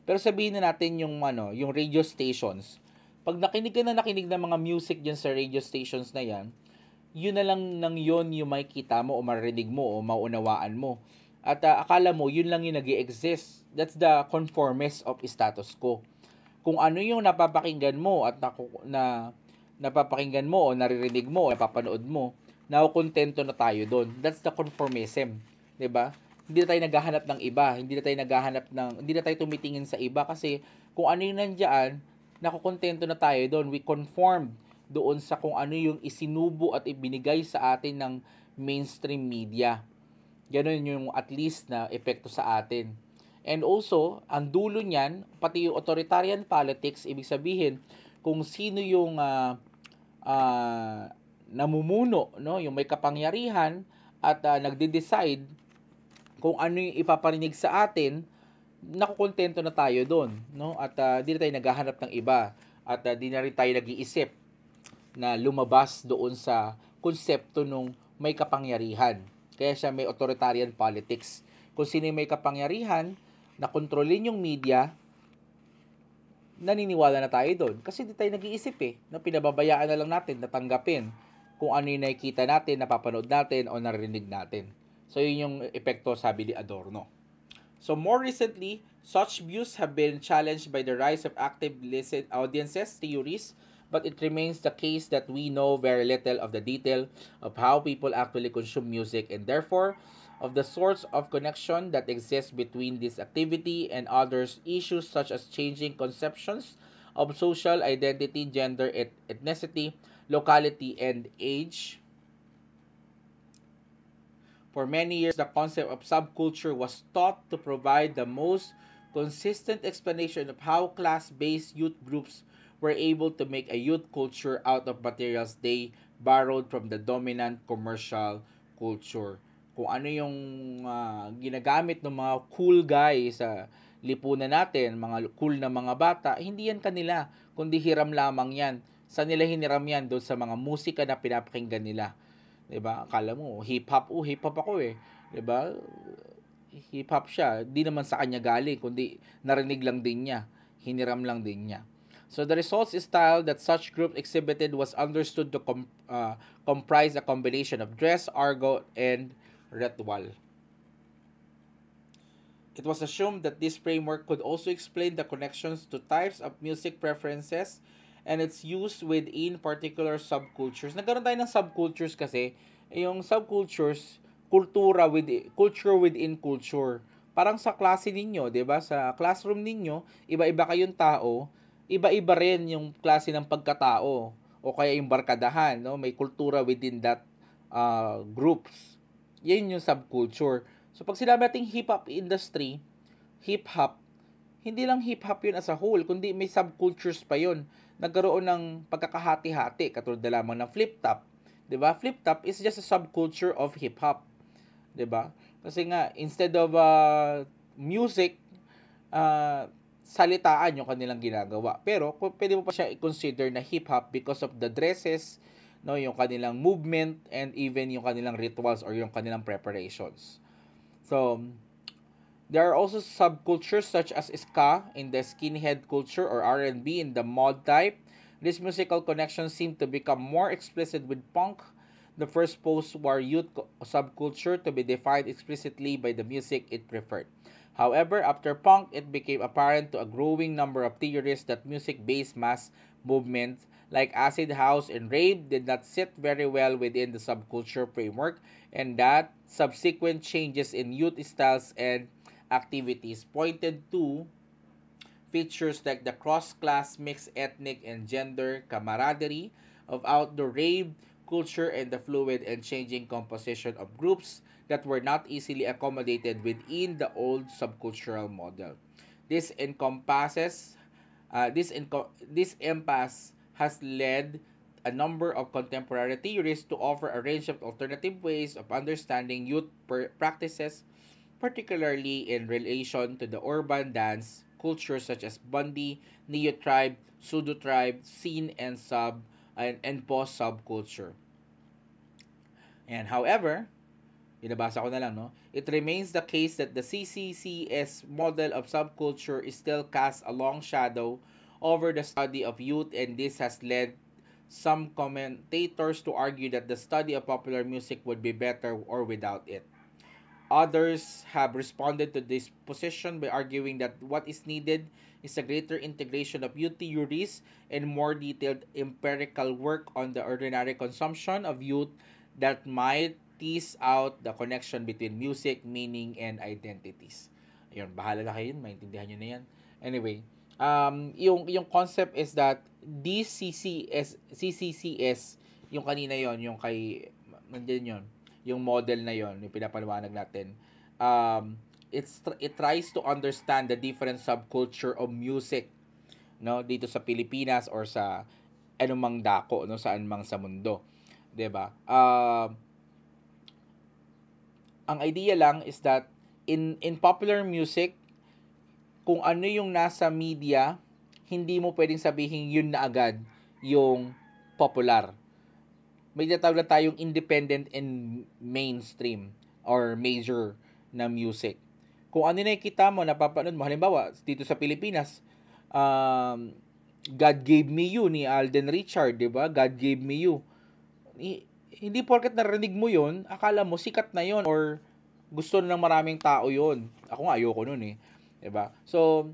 Pero sabihin na natin yung ano, yung radio stations. Pag nakinig ka na nakinig ng mga music diyan sa radio stations na 'yan, yun na lang nang yun yung makikita mo o marinig mo o maunawaan mo. At uh, akala mo, yun lang yung nag exist That's the conformist of status quo kung ano yung napapakinggan mo at na, na napapakinggan mo o naririnig mo o napapanood mo, nakukontento na tayo doon. That's the conformism, 'di ba? Hindi na tayo naghahanap ng iba, hindi na tayo naghahanap ng hindi na tayo tumitingin sa iba kasi kung ano yung nandiyan, nakukontento na tayo doon. We conform doon sa kung ano yung isinubo at ibinigay sa atin ng mainstream media. Ganon yung at least na epekto sa atin. And also, ang dulo niyan, pati yung authoritarian politics, ibig sabihin, kung sino yung uh, uh, namumuno, no? yung may kapangyarihan at uh, nagde-decide kung ano yung ipaparinig sa atin, nakukontento na tayo doon. No? At uh, di na tayo naghahanap ng iba. At uh, di na rin tayo nag-iisip na lumabas doon sa konsepto nung may kapangyarihan. Kaya siya may authoritarian politics. Kung sino yung may kapangyarihan, na kontrolin yung media, naniniwala na tayo doon. Kasi di tayo nag-iisip eh, na pinababayaan na lang natin, natanggapin kung ano yung nakikita natin, napapanood natin, o narinig natin. So, yun yung epekto, sabi ni Adorno. So, more recently, such views have been challenged by the rise of active listen audiences theories, but it remains the case that we know very little of the detail of how people actually consume music and therefore of the sorts of connection that exists between this activity and others issues such as changing conceptions of social identity, gender, et- ethnicity, locality, and age. For many years, the concept of subculture was thought to provide the most consistent explanation of how class-based youth groups were able to make a youth culture out of materials they borrowed from the dominant commercial culture kung ano yung uh, ginagamit ng mga cool guys sa lipunan natin, mga cool na mga bata, hindi yan kanila, kundi hiram lamang yan. Sa nila hiniram yan doon sa mga musika na pinapakinggan nila. 'Di ba? Akala mo hip-hop, oh, hip-hop ako eh. 'Di ba? Hip-hop siya, di naman sa kanya galing, kundi narinig lang din niya, hiniram lang din niya. So the results style that such group exhibited was understood to com- uh, comprise a combination of dress, argot, and red wall. It was assumed that this framework could also explain the connections to types of music preferences and its use within particular subcultures. Nagkaroon tayo ng subcultures kasi, eh, yung subcultures, kultura within, culture within culture. Parang sa klase ninyo, 'di ba? Sa classroom ninyo, iba-iba kayong tao, iba-iba rin yung klase ng pagkatao o kaya yung barkadahan, no? May kultura within that uh, groups. Yan yung subculture. So pag sinabi natin hip-hop industry, hip-hop, hindi lang hip-hop yun as a whole, kundi may subcultures pa yun. Nagkaroon ng pagkakahati-hati, katulad na lamang ng flip-top. ba diba? Flip-top is just a subculture of hip-hop. ba diba? Kasi nga, instead of uh, music, uh, salitaan yung kanilang ginagawa. Pero, pwede mo pa siya i-consider na hip-hop because of the dresses, no yung kanilang movement and even yung kanilang rituals or yung kanilang preparations so there are also subcultures such as ska in the skinhead culture or R&B in the mod type this musical connection seemed to become more explicit with punk the first post-war youth subculture to be defined explicitly by the music it preferred However, after punk, it became apparent to a growing number of theorists that music-based mass movements like acid house and rave did not sit very well within the subculture framework and that subsequent changes in youth styles and activities pointed to features like the cross-class mixed ethnic and gender camaraderie of outdoor rave culture and the fluid and changing composition of groups that were not easily accommodated within the old subcultural model. This encompasses uh, this, enco- this impasse has led a number of contemporary theorists to offer a range of alternative ways of understanding youth practices, particularly in relation to the urban dance cultures such as Bundi, Neo tribe, Sudo tribe, Sin and sub and, and post subculture. And however, Inabasa ko na lang, no? It remains the case that the CCCS model of subculture is still cast a long shadow over the study of youth and this has led some commentators to argue that the study of popular music would be better or without it. Others have responded to this position by arguing that what is needed is a greater integration of youth theories and more detailed empirical work on the ordinary consumption of youth that might tease out the connection between music, meaning, and identities. Ayun, bahala na kayo yun. Maintindihan nyo na yan. Anyway, um, yung, yung concept is that DCCS, CCCS, yung kanina yon yung kay, nandiyan yon yung model na yon yung pinapaliwanag natin. Um, it's, it tries to understand the different subculture of music no dito sa Pilipinas or sa anumang dako no saan mang sa mundo 'di ba uh, ang idea lang is that in in popular music kung ano yung nasa media, hindi mo pwedeng sabihin yun na agad yung popular. May tinatawag na tayong independent and mainstream or major na music. Kung ano na nakikita mo, napapanood mo, halimbawa, dito sa Pilipinas, um, God Gave Me You ni Alden Richard, di ba? God Gave Me You. I, hindi porket narinig mo yon akala mo sikat na yon or gusto ng maraming tao yon Ako nga, ayoko nun eh. 'Di diba? So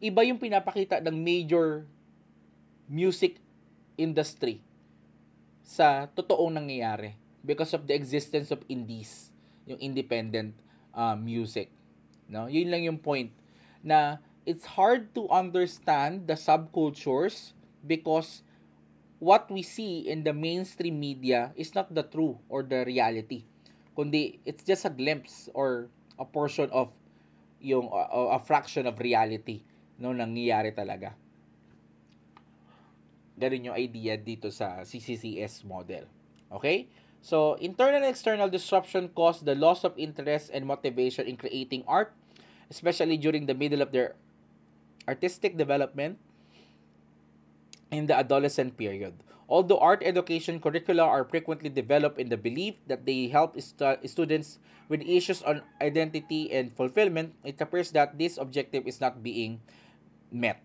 iba yung pinapakita ng major music industry sa totoong nangyayari because of the existence of indies, yung independent uh, music. No? Yun lang yung point na it's hard to understand the subcultures because what we see in the mainstream media is not the true or the reality kundi it's just a glimpse or a portion of yung uh, a fraction of reality no nangyayari talaga. Ganun yung idea dito sa CCCS model. Okay? So, internal and external disruption caused the loss of interest and motivation in creating art, especially during the middle of their artistic development in the adolescent period. Although art education curricula are frequently developed in the belief that they help stu students with issues on identity and fulfillment, it appears that this objective is not being met.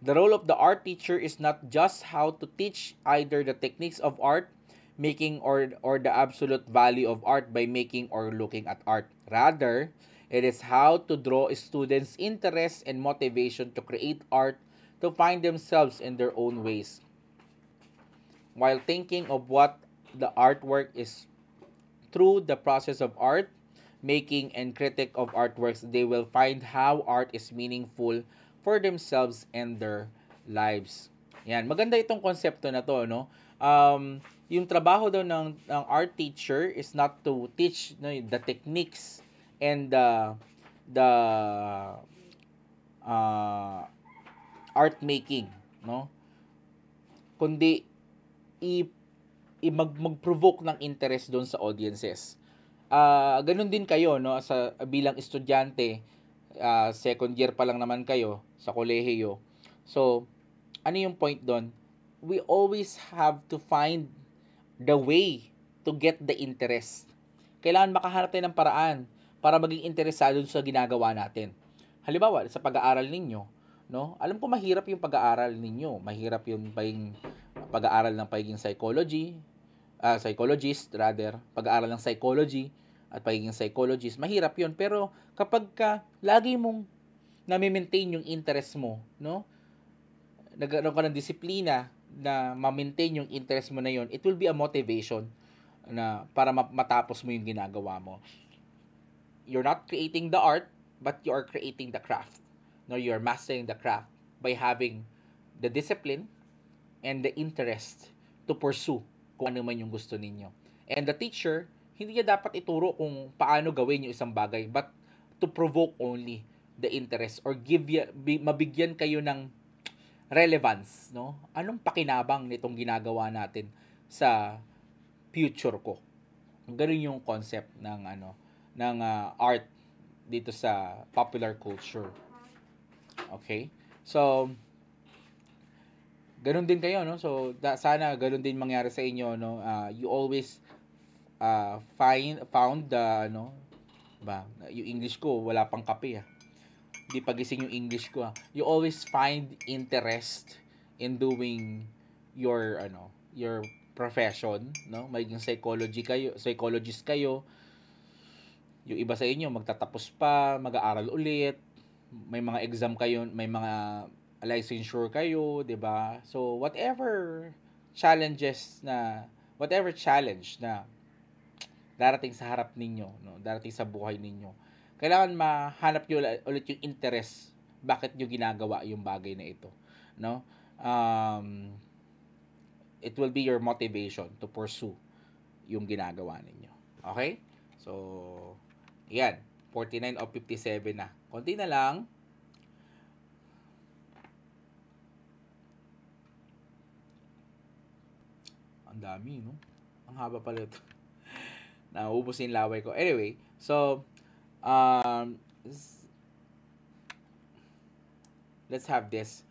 The role of the art teacher is not just how to teach either the techniques of art making or, or the absolute value of art by making or looking at art. Rather, it is how to draw students' interest and motivation to create art to find themselves in their own ways. while thinking of what the artwork is through the process of art making and critic of artworks they will find how art is meaningful for themselves and their lives yan maganda itong konsepto na to no um yung trabaho daw ng, ng art teacher is not to teach no, the techniques and the the uh, art making no kundi i, i mag, mag-provoke ng interest doon sa audiences. Uh, ganun din kayo no sa bilang estudyante, uh, second year pa lang naman kayo sa kolehiyo. So, ano yung point doon? We always have to find the way to get the interest. Kailangan makahanap tayo ng paraan para maging interesado sa ginagawa natin. Halimbawa, sa pag-aaral ninyo, no? Alam ko mahirap yung pag-aaral ninyo, mahirap yung paing pag-aaral ng pagiging psychology, uh, psychologist rather, pag-aaral ng psychology at pagiging psychologist, mahirap 'yun. Pero kapag ka lagi mong na-maintain yung interest mo, no? Nagkaroon ka ng disiplina na ma-maintain yung interest mo na 'yon, it will be a motivation na para matapos mo yung ginagawa mo. You're not creating the art, but you are creating the craft no you're mastering the craft by having the discipline and the interest to pursue kung ano man yung gusto ninyo and the teacher hindi niya dapat ituro kung paano gawin yung isang bagay but to provoke only the interest or give ya, mabigyan kayo ng relevance no anong pakinabang nitong ginagawa natin sa future ko ganun yung concept ng ano ng uh, art dito sa popular culture Okay? So, ganun din kayo, no? So, da, sana ganun din mangyari sa inyo, no? Uh, you always uh, find, found the, ano, no? Ba, yung English ko, wala pang kape, ha? Ah. Hindi pagising yung English ko, ha? You always find interest in doing your, ano, your profession, no? Maging psychology kayo, psychologist kayo. Yung iba sa inyo, magtatapos pa, mag-aaral ulit, may mga exam kayo, may mga licensure kayo, 'di ba? So whatever challenges na whatever challenge na darating sa harap ninyo, no, darating sa buhay ninyo, kailangan mahanap niyo ulit yung interest bakit niyo ginagawa yung bagay na ito, no? Um, it will be your motivation to pursue yung ginagawa ninyo. Okay? So, yan. 49 o 57 na. Konti na lang. Ang dami, no? Ang haba pala ito. *laughs* Naubos yung laway ko. Anyway, so, um, let's have this.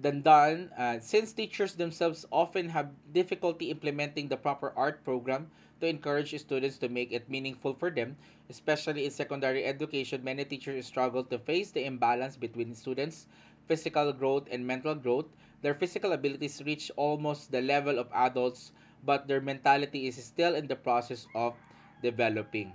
Dandan, uh, since teachers themselves often have difficulty implementing the proper art program, to encourage students to make it meaningful for them. Especially in secondary education, many teachers struggle to face the imbalance between students' physical growth and mental growth. Their physical abilities reach almost the level of adults, but their mentality is still in the process of developing.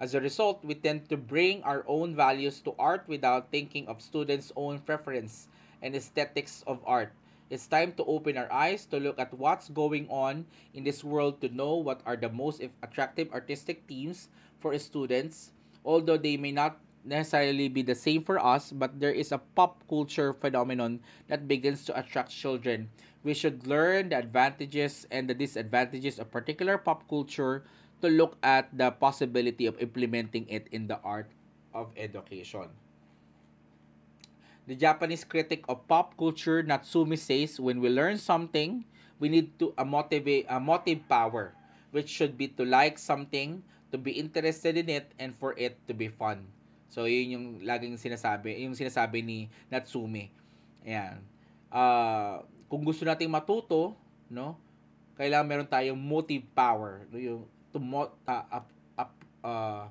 As a result, we tend to bring our own values to art without thinking of students' own preference and aesthetics of art. It's time to open our eyes to look at what's going on in this world to know what are the most attractive artistic themes for students, although they may not necessarily be the same for us, but there is a pop culture phenomenon that begins to attract children. We should learn the advantages and the disadvantages of particular pop culture to look at the possibility of implementing it in the art of education. The Japanese critic of pop culture Natsumi says, when we learn something, we need to a motive, a motive power, which should be to like something, to be interested in it, and for it to be fun. So, yun yung laging sinasabi, yung sinasabi ni Natsumi. Ayan. Uh, kung gusto nating matuto, no, kailangan meron tayong motive power. No, yung, to mo, uh, uh, uh, uh,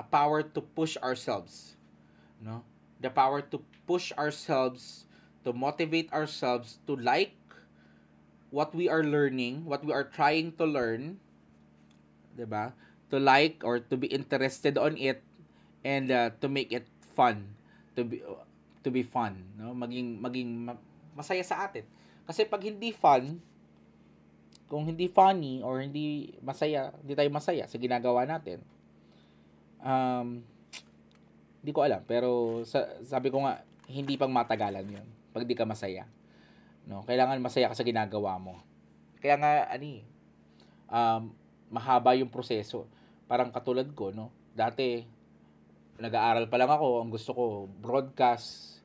a power to push ourselves. No? the power to push ourselves, to motivate ourselves to like what we are learning, what we are trying to learn, 'di ba? To like or to be interested on it and uh, to make it fun, to be to be fun, no? Maging maging masaya sa atin. Kasi pag hindi fun, kung hindi funny or hindi masaya, hindi tayo masaya sa ginagawa natin. Um, hindi ko alam, pero sa, sabi ko nga, hindi pang matagalan yun pag di ka masaya. No, kailangan masaya ka sa ginagawa mo. Kaya nga ani eh, um, mahaba yung proseso. Parang katulad ko, no. Dati nag-aaral pa lang ako, ang gusto ko broadcast,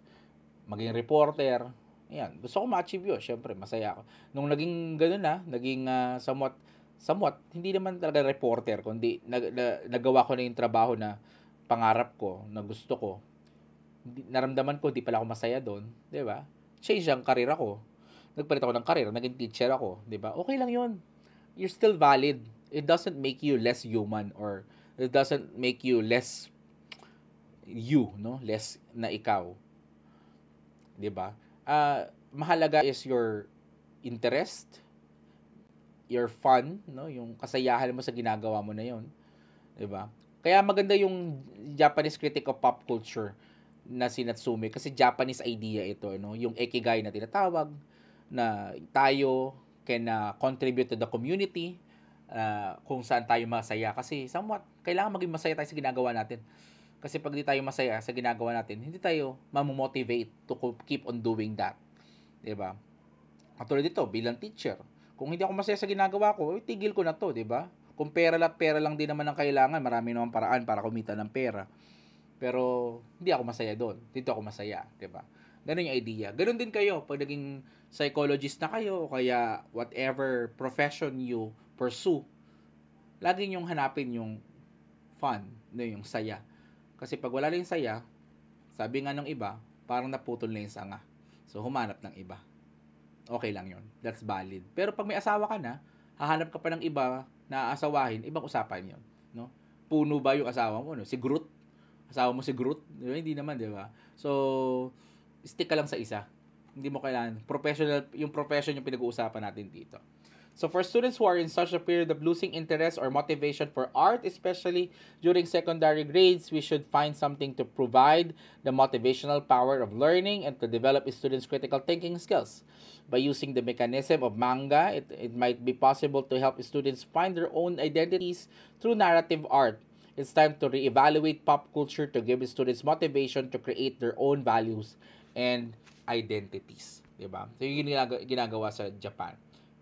maging reporter. Ayan, gusto ko ma-achieve 'yun, syempre masaya ako. Nung naging ganoon na, naging uh, somewhat somewhat hindi naman talaga reporter kundi nag, na, nagawa ko na yung trabaho na pangarap ko, na gusto ko, naramdaman ko, di pala ako masaya doon, di ba? Change ang karir ako. Nagpalit ako ng karir, naging teacher ako, di ba? Okay lang yon You're still valid. It doesn't make you less human or it doesn't make you less you, no? Less na ikaw. 'Di ba? Uh, mahalaga is your interest, your fun, no? Yung kasayahan mo sa ginagawa mo na 'yon. 'Di ba? Kaya maganda yung Japanese critic of pop culture na si Natsume kasi Japanese idea ito, eh, no? Yung ikigai na tinatawag na tayo can uh, contribute to the community uh, kung saan tayo masaya kasi somewhat kailangan maging masaya tayo sa ginagawa natin. Kasi pag di tayo masaya sa ginagawa natin, hindi tayo mamomotivate to keep on doing that. 'Di ba? Katulad dito, bilang teacher, kung hindi ako masaya sa ginagawa ko, tigil ko na 'to, 'di ba? Kung pera lang, pera lang din naman ang kailangan, marami naman paraan para kumita ng pera. Pero hindi ako masaya doon. Dito ako masaya, 'di ba? Ganun yung idea. Ganun din kayo pag naging psychologist na kayo o kaya whatever profession you pursue. Lagi niyong hanapin yung fun, yung saya. Kasi pag wala lang yung saya, sabi nga ng iba, parang naputol na yung sanga. So, humanap ng iba. Okay lang yun. That's valid. Pero pag may asawa ka na, hahanap ka pa ng iba na asawahin, ibang usapan 'yon, no? Puno ba yung asawa mo, no? Si Groot. Asawa mo si Groot, di ba? Hindi naman, di ba? So, stick ka lang sa isa. Hindi mo kailangan professional, yung profession yung pinag-uusapan natin dito. So for students who are in such a period of losing interest or motivation for art, especially during secondary grades, we should find something to provide the motivational power of learning and to develop students' critical thinking skills. By using the mechanism of manga, it, it might be possible to help students find their own identities through narrative art. It's time to reevaluate pop culture to give students motivation to create their own values and identities. Diba? So yung ginagawa, ginagawa sa Japan.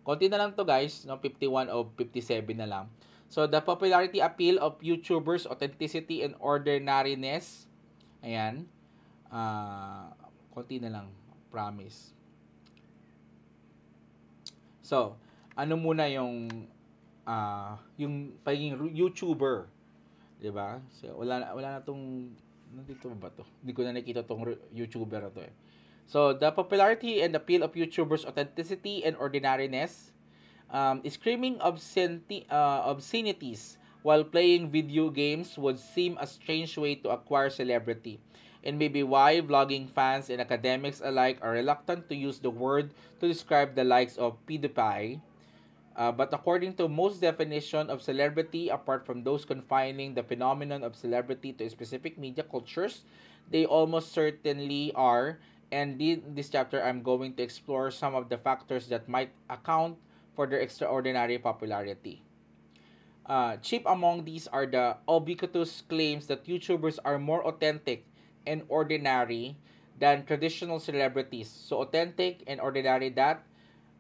Konti na lang to guys, no 51 of 57 na lang. So the popularity appeal of YouTubers, authenticity and ordinariness. Ayan. Uh, konti na lang, promise. So, ano muna yung uh, yung pagiging YouTuber, 'di ba? So, wala wala na tong nandito ba to? Hindi ko na nakita tong YouTuber na to eh. So the popularity and appeal of YouTubers' authenticity and ordinariness, um, screaming obscenity, uh, obscenities while playing video games would seem a strange way to acquire celebrity, and maybe why vlogging fans and academics alike are reluctant to use the word to describe the likes of PewDiePie. Uh, but according to most definition of celebrity, apart from those confining the phenomenon of celebrity to specific media cultures, they almost certainly are and in this chapter I'm going to explore some of the factors that might account for their extraordinary popularity. Uh, cheap among these are the ubiquitous claims that YouTubers are more authentic and ordinary than traditional celebrities. So authentic and ordinary that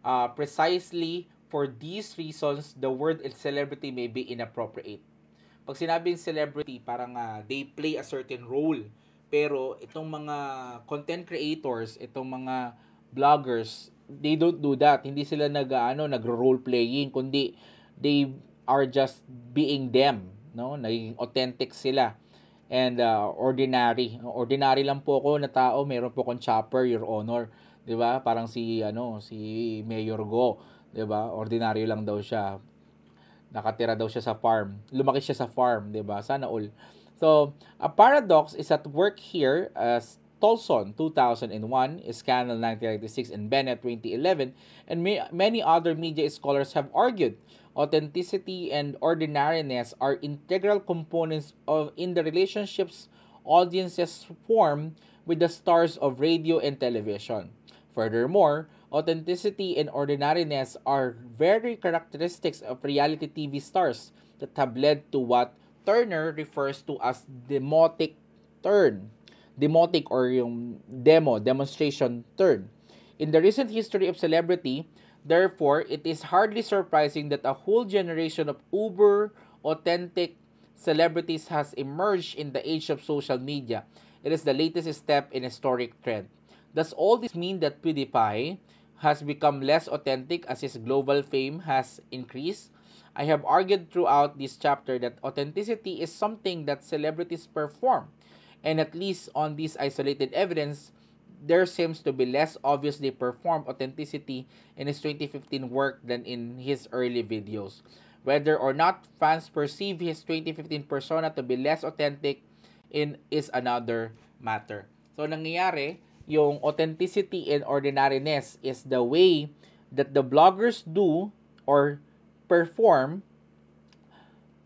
uh, precisely for these reasons, the word celebrity may be inappropriate. Pag sinabing celebrity, parang uh, they play a certain role Pero itong mga content creators, itong mga vloggers, they don't do that. Hindi sila nag ano, nagro-role playing kundi they are just being them, no? Naging authentic sila and uh, ordinary. Ordinary lang po ako na tao, meron po akong chopper, your honor. 'Di ba? Parang si ano, si Mayor Go, 'di ba? Ordinaryo lang daw siya. Nakatira daw siya sa farm. Lumaki siya sa farm, 'di ba? Sana all. So, a paradox is at work here as Tolson 2001, Scannell 1996, and Bennett 2011, and may, many other media scholars have argued authenticity and ordinariness are integral components of in the relationships audiences form with the stars of radio and television. Furthermore, authenticity and ordinariness are very characteristics of reality TV stars that have led to what turner refers to as demotic turn. Demotic or yung demo, demonstration turn. In the recent history of celebrity, therefore, it is hardly surprising that a whole generation of uber authentic celebrities has emerged in the age of social media. It is the latest step in historic trend. Does all this mean that PewDiePie has become less authentic as his global fame has increased? I have argued throughout this chapter that authenticity is something that celebrities perform, and at least on this isolated evidence, there seems to be less obviously performed authenticity in his 2015 work than in his early videos. Whether or not fans perceive his 2015 persona to be less authentic in is another matter. So nangyayari, yung authenticity and ordinariness is the way that the bloggers do or perform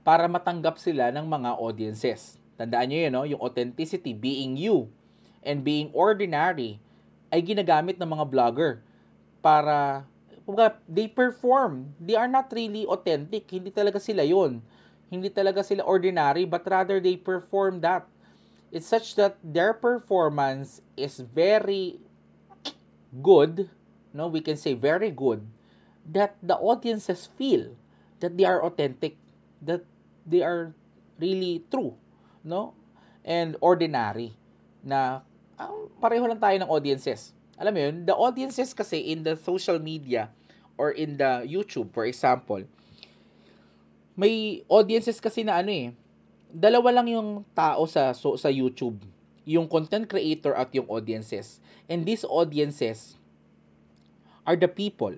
para matanggap sila ng mga audiences. Tandaan nyo yun, no? yung authenticity, being you, and being ordinary, ay ginagamit ng mga vlogger para they perform. They are not really authentic. Hindi talaga sila yon. Hindi talaga sila ordinary, but rather they perform that. It's such that their performance is very good, no? We can say very good that the audiences feel that they are authentic, that they are really true, no? And ordinary na ang ah, pareho lang tayo ng audiences. Alam mo yun, the audiences kasi in the social media or in the YouTube, for example, may audiences kasi na ano eh, dalawa lang yung tao sa so, sa YouTube, yung content creator at yung audiences. And these audiences are the people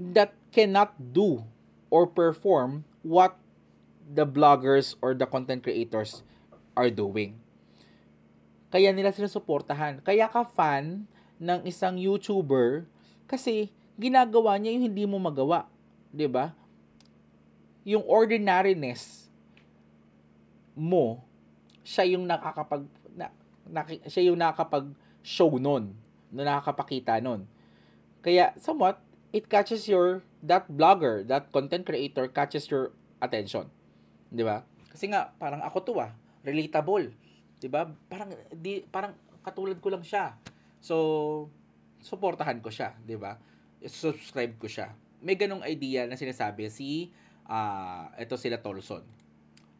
that cannot do or perform what the bloggers or the content creators are doing. Kaya nila sila suportahan. Kaya ka fan ng isang YouTuber kasi ginagawa niya yung hindi mo magawa. ba? Diba? Yung ordinariness mo, siya yung nakakapag na, na, siya yung nakakapag show nun, na nakakapakita nun. Kaya somewhat it catches your, that blogger, that content creator catches your attention. Di ba? Kasi nga, parang ako to ah, relatable. Di ba? Parang, di, parang katulad ko lang siya. So, suportahan ko siya. Di ba? Subscribe ko siya. May ganong idea na sinasabi si, uh, ah, ito sila Tolson.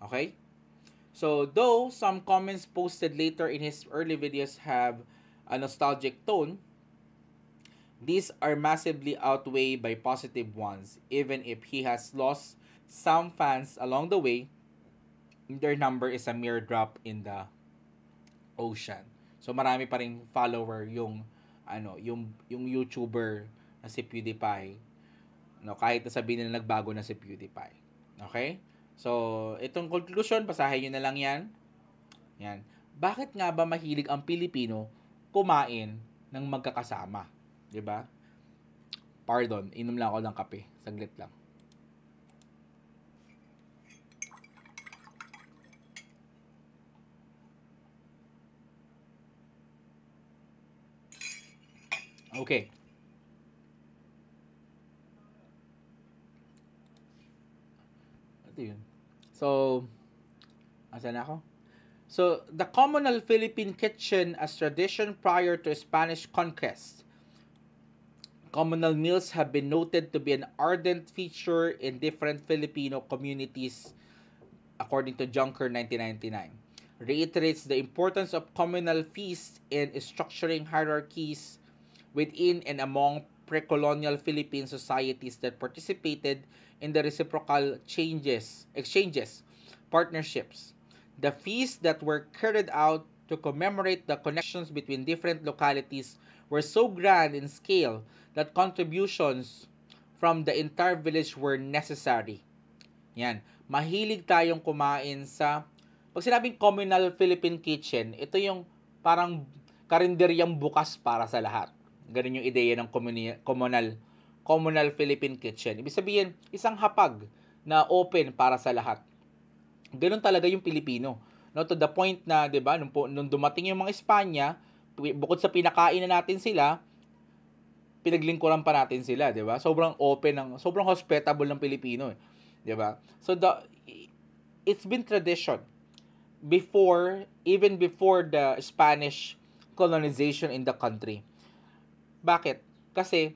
Okay? So, though some comments posted later in his early videos have a nostalgic tone, These are massively outweighed by positive ones, even if he has lost some fans along the way. Their number is a mere drop in the ocean. So marami pa ring follower yung ano, yung yung YouTuber na si PewDiePie. No, kahit na sabihin nila nagbago na si PewDiePie. Okay? So, itong conclusion, basahin niyo na lang 'yan. Yan. Bakit nga ba mahilig ang Pilipino kumain ng magkakasama? 'Di ba? Pardon, inom lang ako ng kape. Saglit lang. Okay. Ito yun. So, asan ako? So, the communal Philippine kitchen as tradition prior to Spanish conquest Communal meals have been noted to be an ardent feature in different Filipino communities, according to Junker 1999. Reiterates the importance of communal feasts in structuring hierarchies within and among pre-colonial Philippine societies that participated in the reciprocal changes, exchanges, partnerships. The feasts that were carried out to commemorate the connections between different localities were so grand in scale that contributions from the entire village were necessary. Yan. Mahilig tayong kumain sa... Pag sinabing communal Philippine kitchen, ito yung parang karinderyang bukas para sa lahat. Ganun yung ideya ng communi- communal, communal Philippine kitchen. Ibig sabihin, isang hapag na open para sa lahat. Ganun talaga yung Pilipino. No, to the point na, di ba, nung, nung dumating yung mga Espanya, bukod sa pinakain na natin sila, pinaglingkuran pa natin sila, 'di ba? Sobrang open ng sobrang hospitable ng Pilipino, eh. 'di ba? So the it's been tradition before even before the Spanish colonization in the country. Bakit? Kasi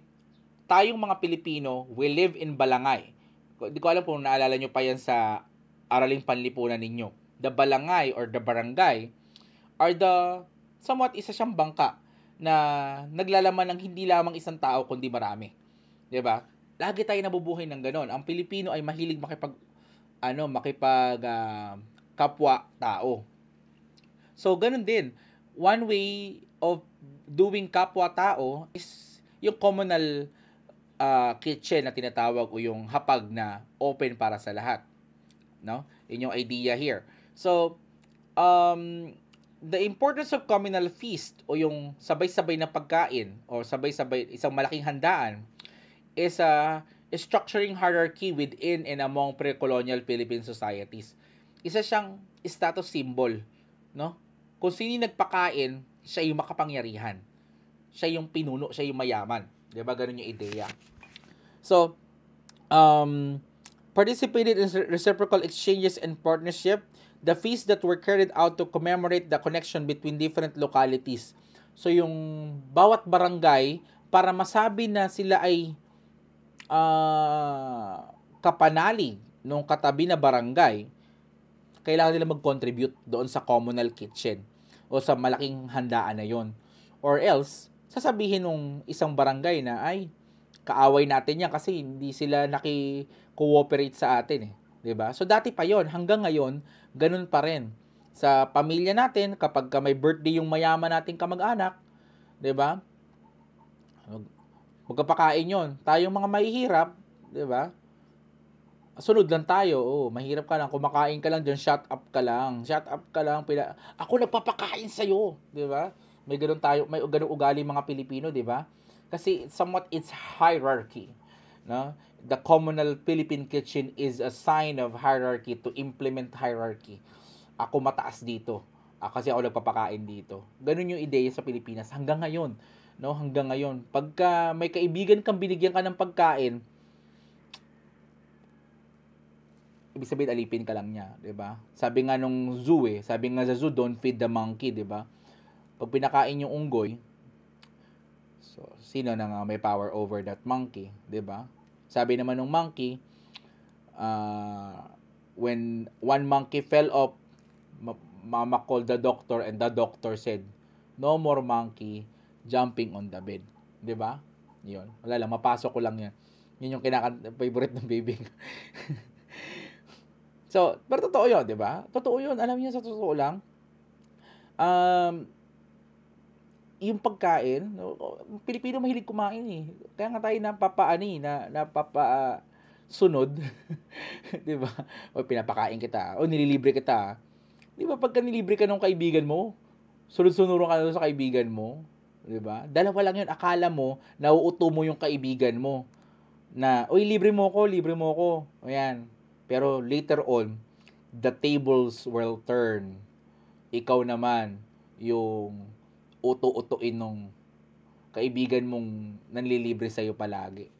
tayong mga Pilipino, we live in Balangay. Hindi ko alam kung naalala nyo pa yan sa araling panlipunan ninyo. The Balangay or the Barangay are the somewhat isa siyang bangka na naglalaman ng hindi lamang isang tao kundi marami. 'Di ba? Lagi tayo nabubuhay ng ganoon. Ang Pilipino ay mahilig makipag ano, makipag uh, kapwa tao. So ganoon din. One way of doing kapwa tao is yung communal uh, kitchen na tinatawag o yung hapag na open para sa lahat. No? Yun idea here. So um the importance of communal feast o yung sabay-sabay na pagkain o sabay-sabay isang malaking handaan is a structuring hierarchy within and among pre-colonial Philippine societies. Isa siyang status symbol, no? Kung sino nagpakain, siya yung makapangyarihan. Siya yung pinuno, siya yung mayaman. 'Di ba ganun yung ideya? So, um participated in reciprocal exchanges and partnership the feasts that were carried out to commemorate the connection between different localities. So yung bawat barangay, para masabi na sila ay uh, ah, kapanalig nung katabi na barangay, kailangan nila mag-contribute doon sa communal kitchen o sa malaking handaan na yon. Or else, sasabihin nung isang barangay na ay kaaway natin yan kasi hindi sila naki-cooperate sa atin eh. 'di ba? So dati pa 'yon hanggang ngayon ganun pa rin. Sa pamilya natin, kapag may birthday yung mayaman nating kamag-anak, di ba? Magkapakain yon. Tayong mga mahihirap, di ba? Sunod lang tayo. Oh, mahirap ka lang. Kumakain ka lang dyan. Shut up ka lang. Shut up ka lang. Pila Ako nagpapakain sa'yo. Di ba? May ganun tayo, may ganun ugali mga Pilipino, di ba? Kasi somewhat it's hierarchy. No? The communal Philippine kitchen is a sign of hierarchy to implement hierarchy. Ako mataas dito. Ah, kasi ako nagpapakain dito. Ganun yung ideya sa Pilipinas hanggang ngayon. No, hanggang ngayon. Pagka may kaibigan kang binigyan ka ng pagkain, ibig sabihin alipin ka lang niya, 'di ba? Sabi nga nung zoo eh, sabi nga sa zoo don't feed the monkey, 'di ba? Pag pinakain yung unggoy, so sino na nga may power over that monkey, 'di ba? Sabi naman ng monkey, uh, when one monkey fell off, mama called the doctor and the doctor said, no more monkey jumping on the bed. ba? Diba? Yun. Wala lang, mapasok ko lang yan. Yun yung kinaka favorite ng baby *laughs* so, pero totoo yun, di ba? Totoo yun. Alam niya sa totoo lang. Um, yung pagkain, oh, Pilipino mahilig kumain eh. Kaya nga tayo napapaani, eh, na, napapa sunod, *laughs* 'di ba? O pinapakain kita, o nililibre kita. 'Di ba pagka nilibre ka ng kaibigan mo, sunod-sunuran ka na sa kaibigan mo, 'di ba? Dalawa lang 'yun, akala mo nauuto mo yung kaibigan mo na, "Uy, libre mo ko, libre mo ko." Ayan. Pero later on, the tables will turn. Ikaw naman yung uto-utuin nung kaibigan mong nanlilibre sa'yo palagi.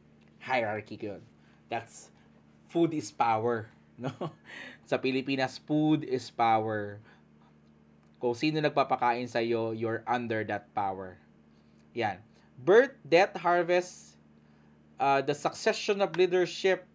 Hierarchy yun. That's, food is power. *laughs* No? Sa Pilipinas, food is power. Kung sino nagpapakain sa'yo, you're under that power. Yan. Birth, death, harvest, uh, the succession of leadership,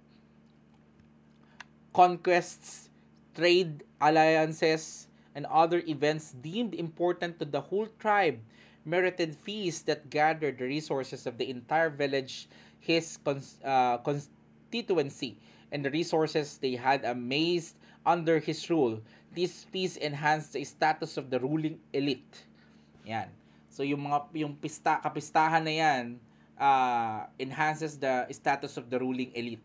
conquests, trade alliances, and other events deemed important to the whole tribe merited feasts that gathered the resources of the entire village, his cons- uh, constituency, and the resources they had amassed under his rule. These feasts enhanced the status of the ruling elite. Yan. So yung mga yung pista kapistahan na yan uh, enhances the status of the ruling elite.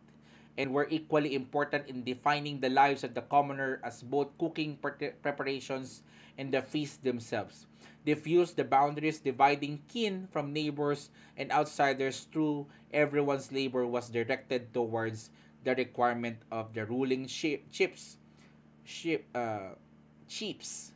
and were equally important in defining the lives of the commoner as both cooking preparations and the feasts themselves. fused the boundaries dividing kin from neighbors and outsiders through everyone's labor was directed towards the requirement of the ruling chiefs, chips, uh, chiefs,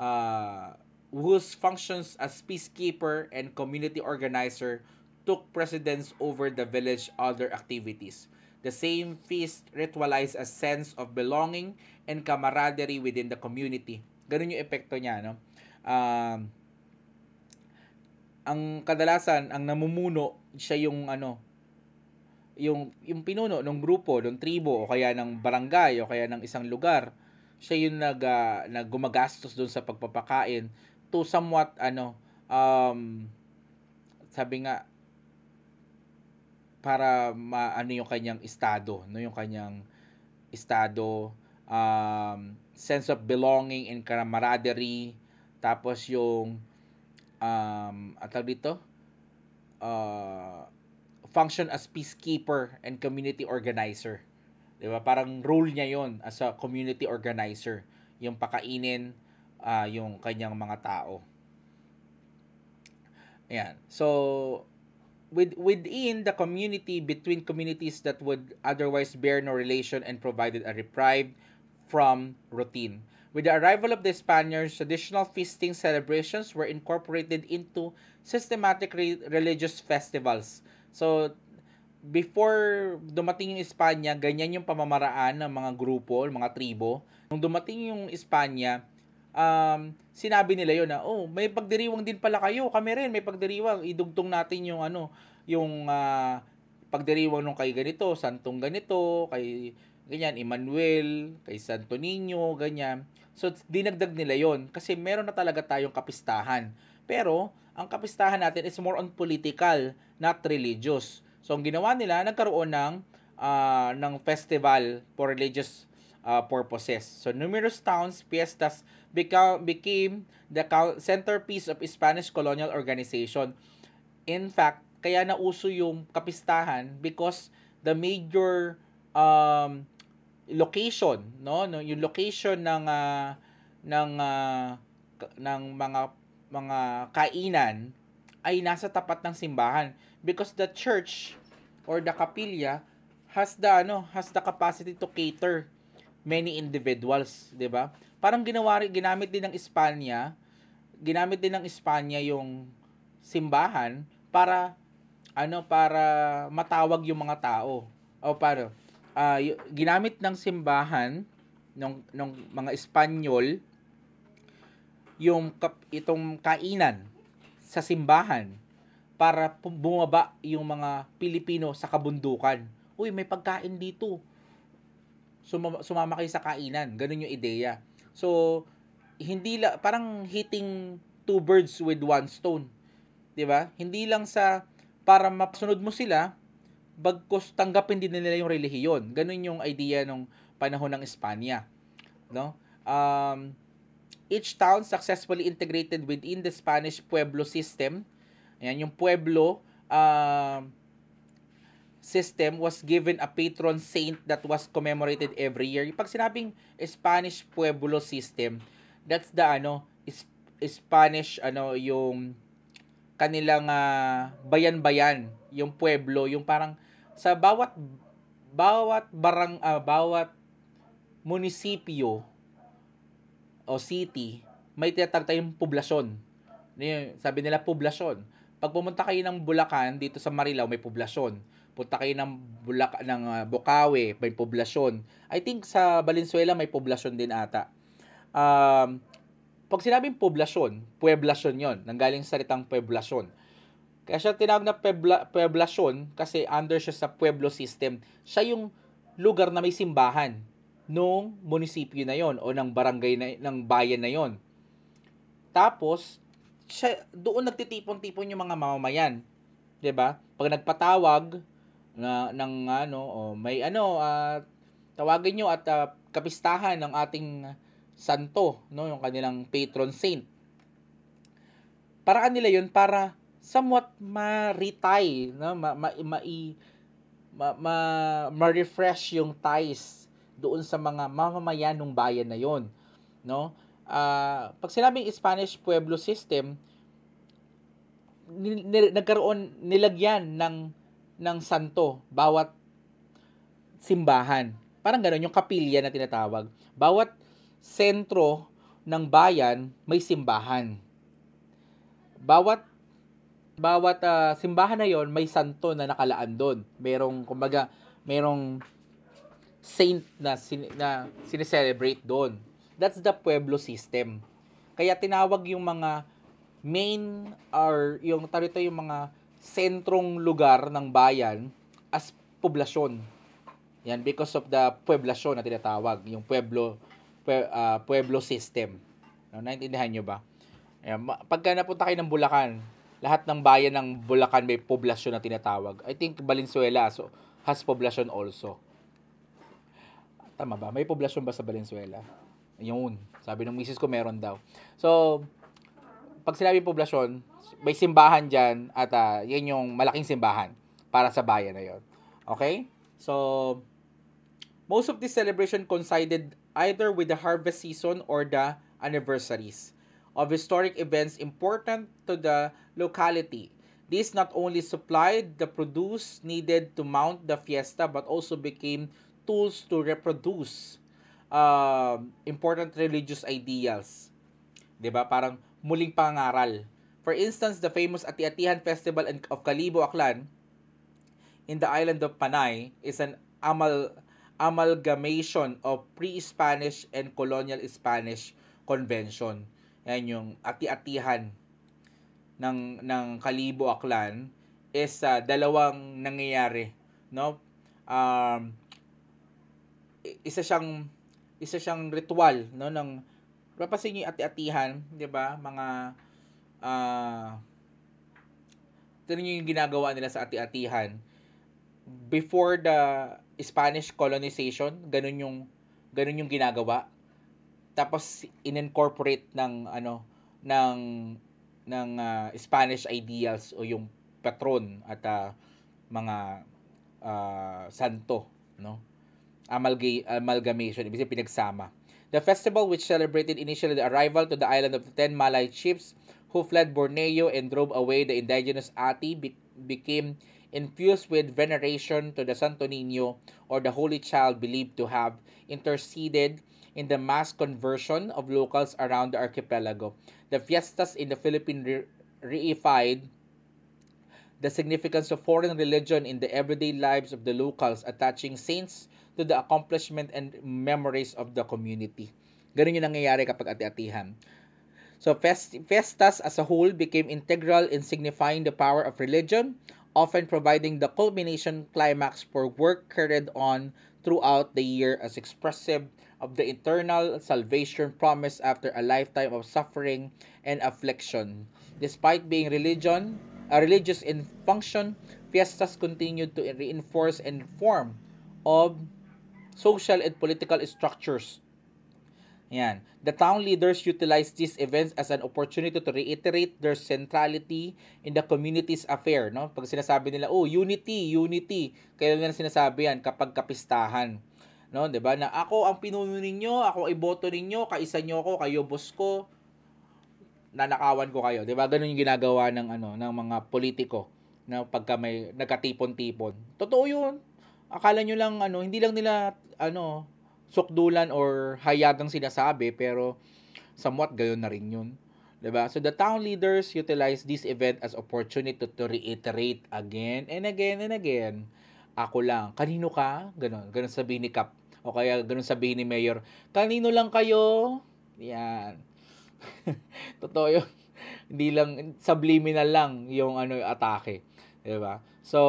uh, whose functions as peacekeeper and community organizer took precedence over the village other activities. The same feast ritualized a sense of belonging and camaraderie within the community. Ganun yung epekto niya, no? Um, ang kadalasan, ang namumuno, siya yung ano, yung, yung pinuno ng grupo, ng tribo, o kaya ng barangay, o kaya ng isang lugar. Siya yung nag, uh, ah, naggumagastos doon sa pagpapakain to somewhat, ano, um, sabi nga, para ma ano yung kanyang estado, no yung kanyang estado, um, sense of belonging and camaraderie, tapos yung um at dito uh, function as peacekeeper and community organizer. 'Di ba? Parang role niya 'yon as a community organizer, yung pakainin uh, yung kanyang mga tao. Ayan. So, with within the community between communities that would otherwise bear no relation and provided a reprieve from routine. With the arrival of the Spaniards, traditional feasting celebrations were incorporated into systematic re- religious festivals. So, before dumating yung Espanya, ganyan yung pamamaraan ng mga grupo, mga tribo. Nung dumating yung Espanya, um, sinabi nila yon na oh may pagdiriwang din pala kayo kami rin may pagdiriwang idugtong natin yung ano yung uh, pagdiriwang nung kay ganito santong ganito kay ganyan Emmanuel kay Santo Niño ganyan so dinagdag nila yon kasi meron na talaga tayong kapistahan pero ang kapistahan natin is more on political not religious so ang ginawa nila nagkaroon ng uh, ng festival for religious uh, purposes. So numerous towns, fiestas became the centerpiece of Spanish colonial organization. In fact, kaya nauso yung kapistahan because the major um, location, no, no, yung location ng uh, ng uh, ng mga mga kainan ay nasa tapat ng simbahan because the church or the kapilya has the ano, has the capacity to cater many individuals, 'di ba? Parang ginawa ginamit din ng Espanya, ginamit din ng Espanya yung simbahan para ano para matawag yung mga tao. O para uh, y- ginamit ng simbahan ng ng mga Espanyol yung kap, itong kainan sa simbahan para bumaba yung mga Pilipino sa kabundukan. Uy, may pagkain dito sumama, sumama kayo sa kainan. Ganun yung ideya. So, hindi la, parang hitting two birds with one stone. 'Di ba? Hindi lang sa para mapasunod mo sila, bagkus tanggapin din nila yung relihiyon. Ganun yung idea nung panahon ng Espanya. No? Um, each town successfully integrated within the Spanish Pueblo system. Ayan, yung Pueblo, uh, system was given a patron saint that was commemorated every year. Pag sinabing Spanish Pueblo system, that's the ano, Spanish ano yung kanilang uh, bayan-bayan, yung pueblo, yung parang sa bawat bawat barang uh, bawat munisipyo o city may tinatag tayong poblasyon. Sabi nila poblasyon. Pag pumunta kayo ng Bulacan dito sa Marilao may poblasyon punta kayo ng, Bulak, ng ah, Bukawi, may poblasyon. I think sa Valenzuela may poblasyon din ata. Um, pag sinabing poblasyon, pueblasyon yon nanggaling sa salitang pueblasyon. Kaya siya tinawag na puebla, pueblasyon kasi under siya sa pueblo system. Siya yung lugar na may simbahan nung munisipyo na yon o ng barangay na, ng bayan na yon. Tapos, siya, doon nagtitipon-tipon yung mga mamamayan. 'di ba? Pag nagpatawag, na ng ano oh, may ano uh, tawagin niyo at uh, kapistahan ng ating santo no yung kanilang patron saint paraan nila yun para somewhat ma-retire no ma ma, ma, ma, ma, ma refresh yung ties doon sa mga mamamayan ng bayan na yon no uh, pag sinabing Spanish Pueblo system nagkaroon nilagyan ng ng santo, bawat simbahan. Parang gano'n yung kapilya na tinatawag. Bawat sentro ng bayan may simbahan. Bawat bawat uh, simbahan na yon may santo na nakalaan doon. Merong kumbaga merong saint na, sin, na sineselebrate doon. That's the Pueblo system. Kaya tinawag yung mga main or yung tarito yung mga sentrong lugar ng bayan as poblasyon. Yan, because of the pueblasyon na tinatawag, yung pueblo, pue, uh, pueblo system. No, naintindihan nyo ba? Ayan, pagka napunta kayo ng Bulacan, lahat ng bayan ng Bulacan may poblasyon na tinatawag. I think Valenzuela so, has poblasyon also. Tama ba? May poblasyon ba sa Valenzuela? Yun. Sabi ng misis ko meron daw. So, pag sinabi poblasyon, may simbahan dyan at uh, yan yung malaking simbahan para sa bayan na yon. Okay? So, most of the celebration coincided either with the harvest season or the anniversaries of historic events important to the locality. This not only supplied the produce needed to mount the fiesta but also became tools to reproduce uh, important religious ideals. 'Di ba? Parang muling pangaral For instance, the famous Ati-Atihan Festival of Kalibo, Aklan, in the island of Panay, is an amal amalgamation of pre-Spanish and colonial Spanish convention. Yan yung ati-atihan ng ng Kalibo Aklan is uh, dalawang nangyayari, no? Um, isa siyang isa siyang ritual no ng papasin niyo ati-atihan, 'di ba? Mga uh, tinan yung ginagawa nila sa ati-atihan. Before the Spanish colonization, ganun yung ganun yung ginagawa. Tapos in incorporate ng ano ng ng uh, Spanish ideals o yung patron at uh, mga uh, santo, no? Amalga- amalgamation, ibig sabihin pinagsama. The festival which celebrated initially the arrival to the island of the 10 Malay chiefs who fled Borneo and drove away the indigenous Ati, be- became infused with veneration to the Santo Niño or the Holy Child believed to have interceded in the mass conversion of locals around the archipelago. The fiestas in the Philippines re- reified the significance of foreign religion in the everyday lives of the locals, attaching saints to the accomplishment and memories of the community. Ganun yung nangyayari kapag ati-atihan. So fest- festas as a whole became integral in signifying the power of religion, often providing the culmination climax for work carried on throughout the year as expressive of the internal salvation promise after a lifetime of suffering and affliction. Despite being religion, a religious in function, fiestas continued to reinforce and form of social and political structures yan. The town leaders utilize these events as an opportunity to reiterate their centrality in the community's affair. No? Pag sinasabi nila, oh, unity, unity. Kailan na sinasabi yan? Kapag kapistahan. No, 'di ba? Na ako ang pinuno ninyo, ako iboto ninyo, kaisa niyo ako, kayo boss ko. Nanakawan ko kayo, 'di ba? Ganun yung ginagawa ng ano ng mga politiko na pagka may nagkatipon-tipon. Totoo 'yun. Akala niyo lang ano, hindi lang nila ano sukdulan or hayagang sinasabi pero somewhat gayon na rin yun. Diba? So the town leaders utilize this event as opportunity to, to reiterate again and again and again. Ako lang. Kanino ka? Ganon. Ganon sabihin ni Cap. O kaya ganon sabihin ni Mayor. Kanino lang kayo? Yan. *laughs* Totoo yun. Hindi lang, subliminal lang yung ano, yung atake. Diba? So,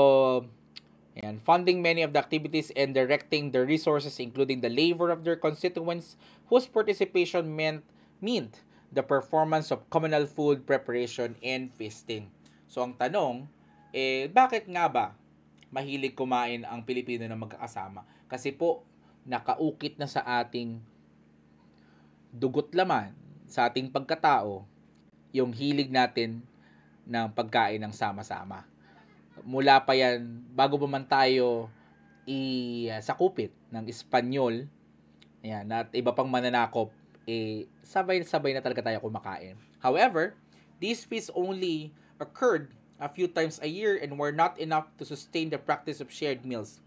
and funding many of the activities and directing the resources including the labor of their constituents whose participation meant meant the performance of communal food preparation and feasting. So ang tanong, eh bakit nga ba mahilig kumain ang Pilipino na magkakasama? Kasi po nakaukit na sa ating dugot laman, sa ating pagkatao, yung hilig natin ng pagkain ng sama-sama mula pa yan bago pa man tayo i sakupit ng Espanyol ayan, at iba pang mananakop eh, sabay-sabay na talaga tayo kumakain. However, these feasts only occurred a few times a year and were not enough to sustain the practice of shared meals.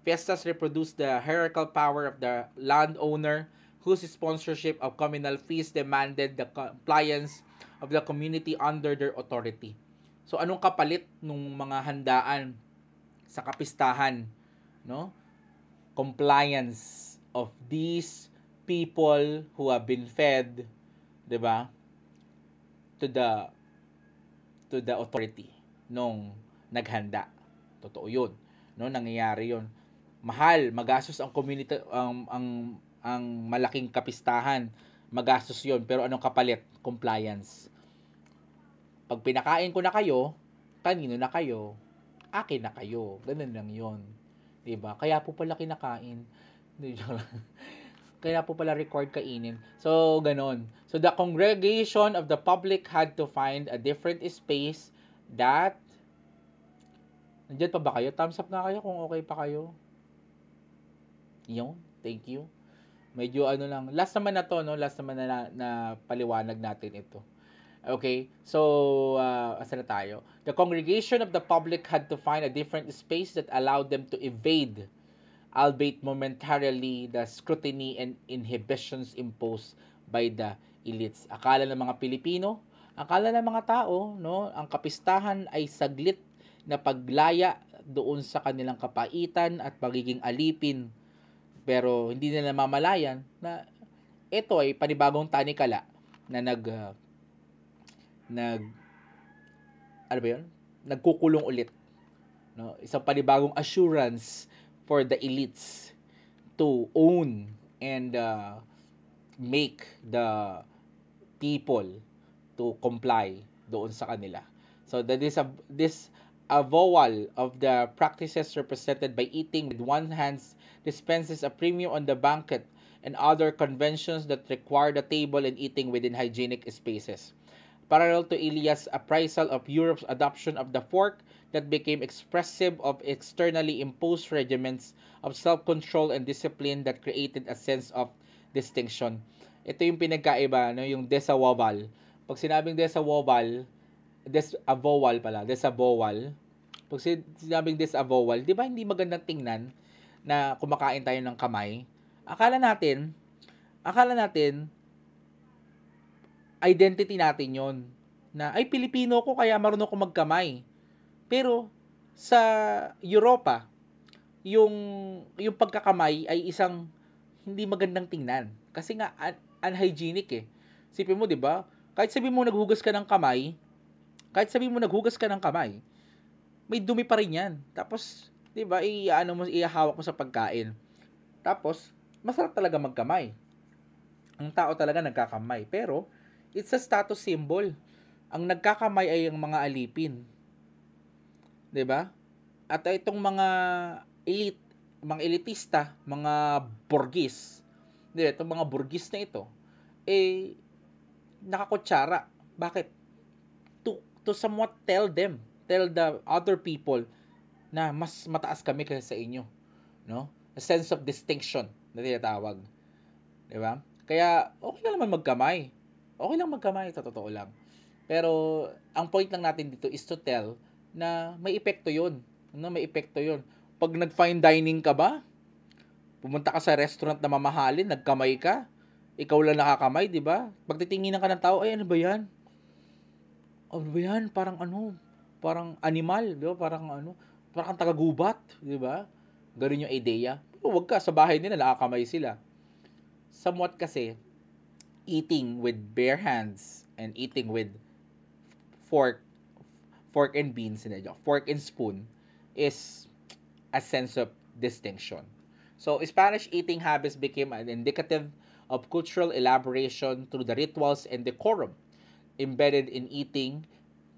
Fiestas reproduced the hierarchical power of the landowner whose sponsorship of communal feasts demanded the compliance of the community under their authority. So anong kapalit nung mga handaan sa kapistahan, no? Compliance of these people who have been fed, 'di ba? To the to the authority nung naghanda. Totoo 'yun, no? Nangyayari 'yun. Mahal, magastos ang community um, ang ang malaking kapistahan. Magastos 'yun, pero anong kapalit? Compliance pag pinakain ko na kayo, kanino na kayo, akin na kayo. Ganun lang yon 'Di ba? Kaya po pala kinakain. *laughs* Kaya po pala record kainin. So, ganun. So, the congregation of the public had to find a different space that Nandiyan pa ba kayo? Thumbs up na kayo kung okay pa kayo. Yun. Thank you. Medyo ano lang. Last naman na to, no? Last naman na, na, na paliwanag natin ito. Okay, so uh, asan na tayo? The congregation of the public had to find a different space that allowed them to evade, albeit momentarily, the scrutiny and inhibitions imposed by the elites. Akala ng mga Pilipino, akala ng mga tao, no, ang kapistahan ay saglit na paglaya doon sa kanilang kapaitan at pagiging alipin. Pero hindi nila namamalayan na ito ay panibagong tanikala na nag uh, nag ano ba 'yon? Nagkukulong ulit. No, isang panibagong assurance for the elites to own and uh, make the people to comply doon sa kanila. So that is a this avowal of the practices represented by eating with one hand dispenses a premium on the banquet and other conventions that require the table and eating within hygienic spaces parallel to Elia's appraisal of Europe's adoption of the fork that became expressive of externally imposed regiments of self-control and discipline that created a sense of distinction. Ito yung pinagkaiba, no? yung desavowal. Pag sinabing desavowal, desavowal pala, desavowal, pag sinabing desavowal, di ba hindi magandang tingnan na kumakain tayo ng kamay? Akala natin, akala natin, identity natin yon na ay Pilipino ko kaya marunong ako magkamay. Pero sa Europa, yung yung pagkakamay ay isang hindi magandang tingnan kasi nga un- unhygienic eh. Sipin mo, 'di ba? Kahit sabi mo naghugas ka ng kamay, kahit sabi mo naghugas ka ng kamay, may dumi pa rin 'yan. Tapos, 'di ba, iaano mo ihahawak mo sa pagkain. Tapos, masarap talaga magkamay. Ang tao talaga nagkakamay, pero It's a status symbol. Ang nagkakamay ay ang mga alipin. 'Di ba? At itong mga elite, mga elitista, mga burgis. 'Di ba? Itong mga burgis na ito eh nakakutsara. Bakit? To to somewhat tell them, tell the other people na mas mataas kami kaysa sa inyo, no? A sense of distinction na tinatawag. 'Di ba? Kaya okay na naman magkamay okay lang magkamay, sa totoo lang. Pero, ang point lang natin dito is to tell na may epekto yun. Ano, may epekto yun. Pag nag-fine dining ka ba, pumunta ka sa restaurant na mamahalin, nagkamay ka, ikaw lang nakakamay, di ba? Pag titinginan ka ng tao, ay ano ba yan? Ano ba yan? Parang ano? Parang animal, di ba? Parang ano? Parang tagagubat, di ba? Ganun yung ideya. Pero huwag ka, sa bahay nila nakakamay sila. Somewhat kasi, eating with bare hands and eating with fork fork and beans na yun, fork and spoon is a sense of distinction. So Spanish eating habits became an indicative of cultural elaboration through the rituals and decorum embedded in eating.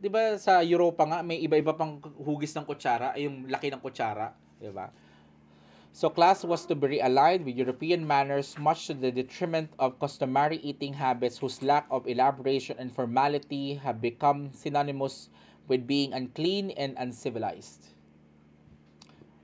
'Di ba sa Europa nga may iba-iba pang hugis ng kutsara, ay yung laki ng kutsara, 'di ba? so class was to be realigned with European manners much to the detriment of customary eating habits whose lack of elaboration and formality have become synonymous with being unclean and uncivilized.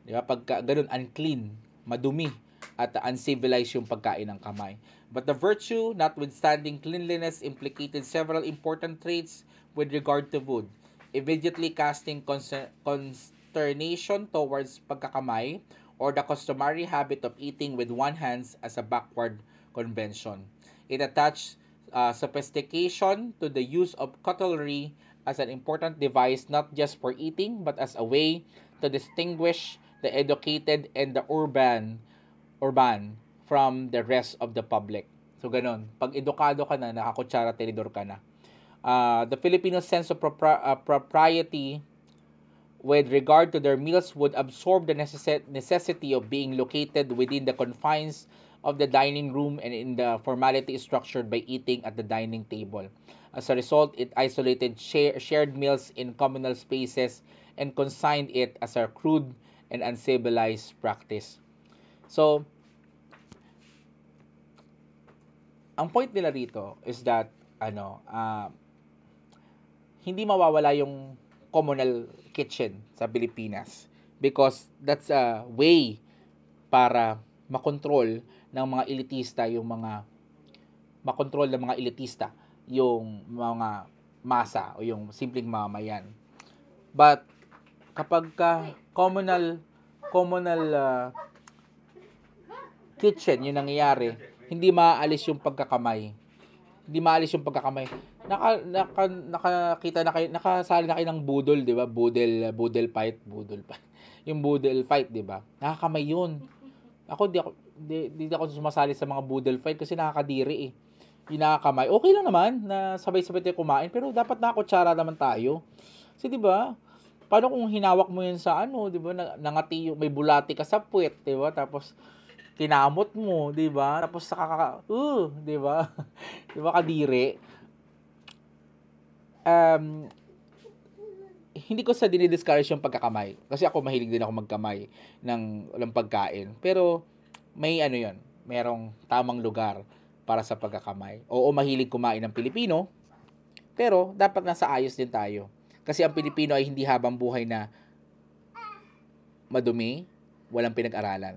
Di ba? Pagka ganun, unclean, madumi, at uncivilized yung pagkain ng kamay. But the virtue, notwithstanding cleanliness, implicated several important traits with regard to food, immediately casting consternation towards pagkakamay, or the customary habit of eating with one hand as a backward convention. It attached uh, sophistication to the use of cutlery as an important device not just for eating but as a way to distinguish the educated and the urban urban from the rest of the public. So ganun, pag edukado ka na, nakakutsara, telidor ka na. Uh, the Filipino sense of propri- uh, propriety with regard to their meals would absorb the necess- necessity of being located within the confines of the dining room and in the formality structured by eating at the dining table. As a result, it isolated share- shared meals in communal spaces and consigned it as a crude and uncivilized practice. So, ang point nila rito is that ano, uh, hindi mawawala yung communal kitchen sa Pilipinas because that's a way para makontrol ng mga elitista yung mga makontrol ng mga elitista yung mga masa o yung simpleng mamayan. But kapag ka communal communal uh, kitchen yung nangyayari, hindi maaalis yung pagkakamay. Hindi maaalis yung pagkakamay Naka, naka, nakakita na kayo, nakasali na kayo ng budol, di ba? Budol, budol fight, budol fight. *laughs* Yung budol fight, di ba? Nakakamay yun. Ako, di ako, di, di ako sumasali sa mga budol fight kasi nakakadiri eh. Yung nakakamay, okay lang naman na sabay-sabay tayo kumain, pero dapat nakakutsara naman tayo. Kasi di ba, paano kung hinawak mo yun sa ano, di ba, nangati yung, may bulati ka sa puwet, di ba, tapos tinamot mo, 'di ba? Tapos sa kaka, uh, 'di ba? *laughs* 'Di ba kadiri um, hindi ko sa dinidiscourage yung pagkakamay. Kasi ako mahilig din ako magkamay ng, ng pagkain. Pero may ano yon merong tamang lugar para sa pagkakamay. Oo, mahilig kumain ng Pilipino, pero dapat nasa ayos din tayo. Kasi ang Pilipino ay hindi habang buhay na madumi, walang pinag-aralan,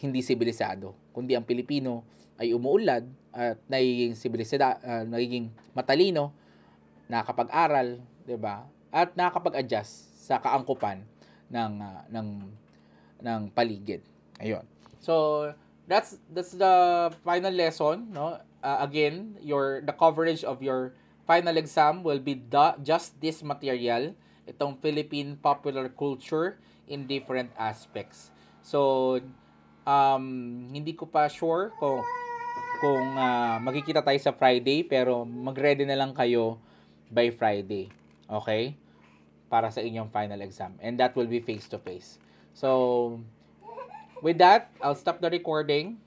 hindi sibilisado. Kundi ang Pilipino ay umuulad at nagiging sibilisada, uh, nagiging matalino nakakapag-aral, 'di ba? At nakakapag-adjust sa kaangkupan ng uh, ng ng paligid. Ayun. So that's that's the final lesson, no? Uh, again, your the coverage of your final exam will be the, just this material, itong Philippine popular culture in different aspects. So um hindi ko pa sure kung kung uh, magkikita tayo sa Friday pero magready na lang kayo by Friday. Okay? Para sa inyong final exam. And that will be face-to-face. -face. So, with that, I'll stop the recording.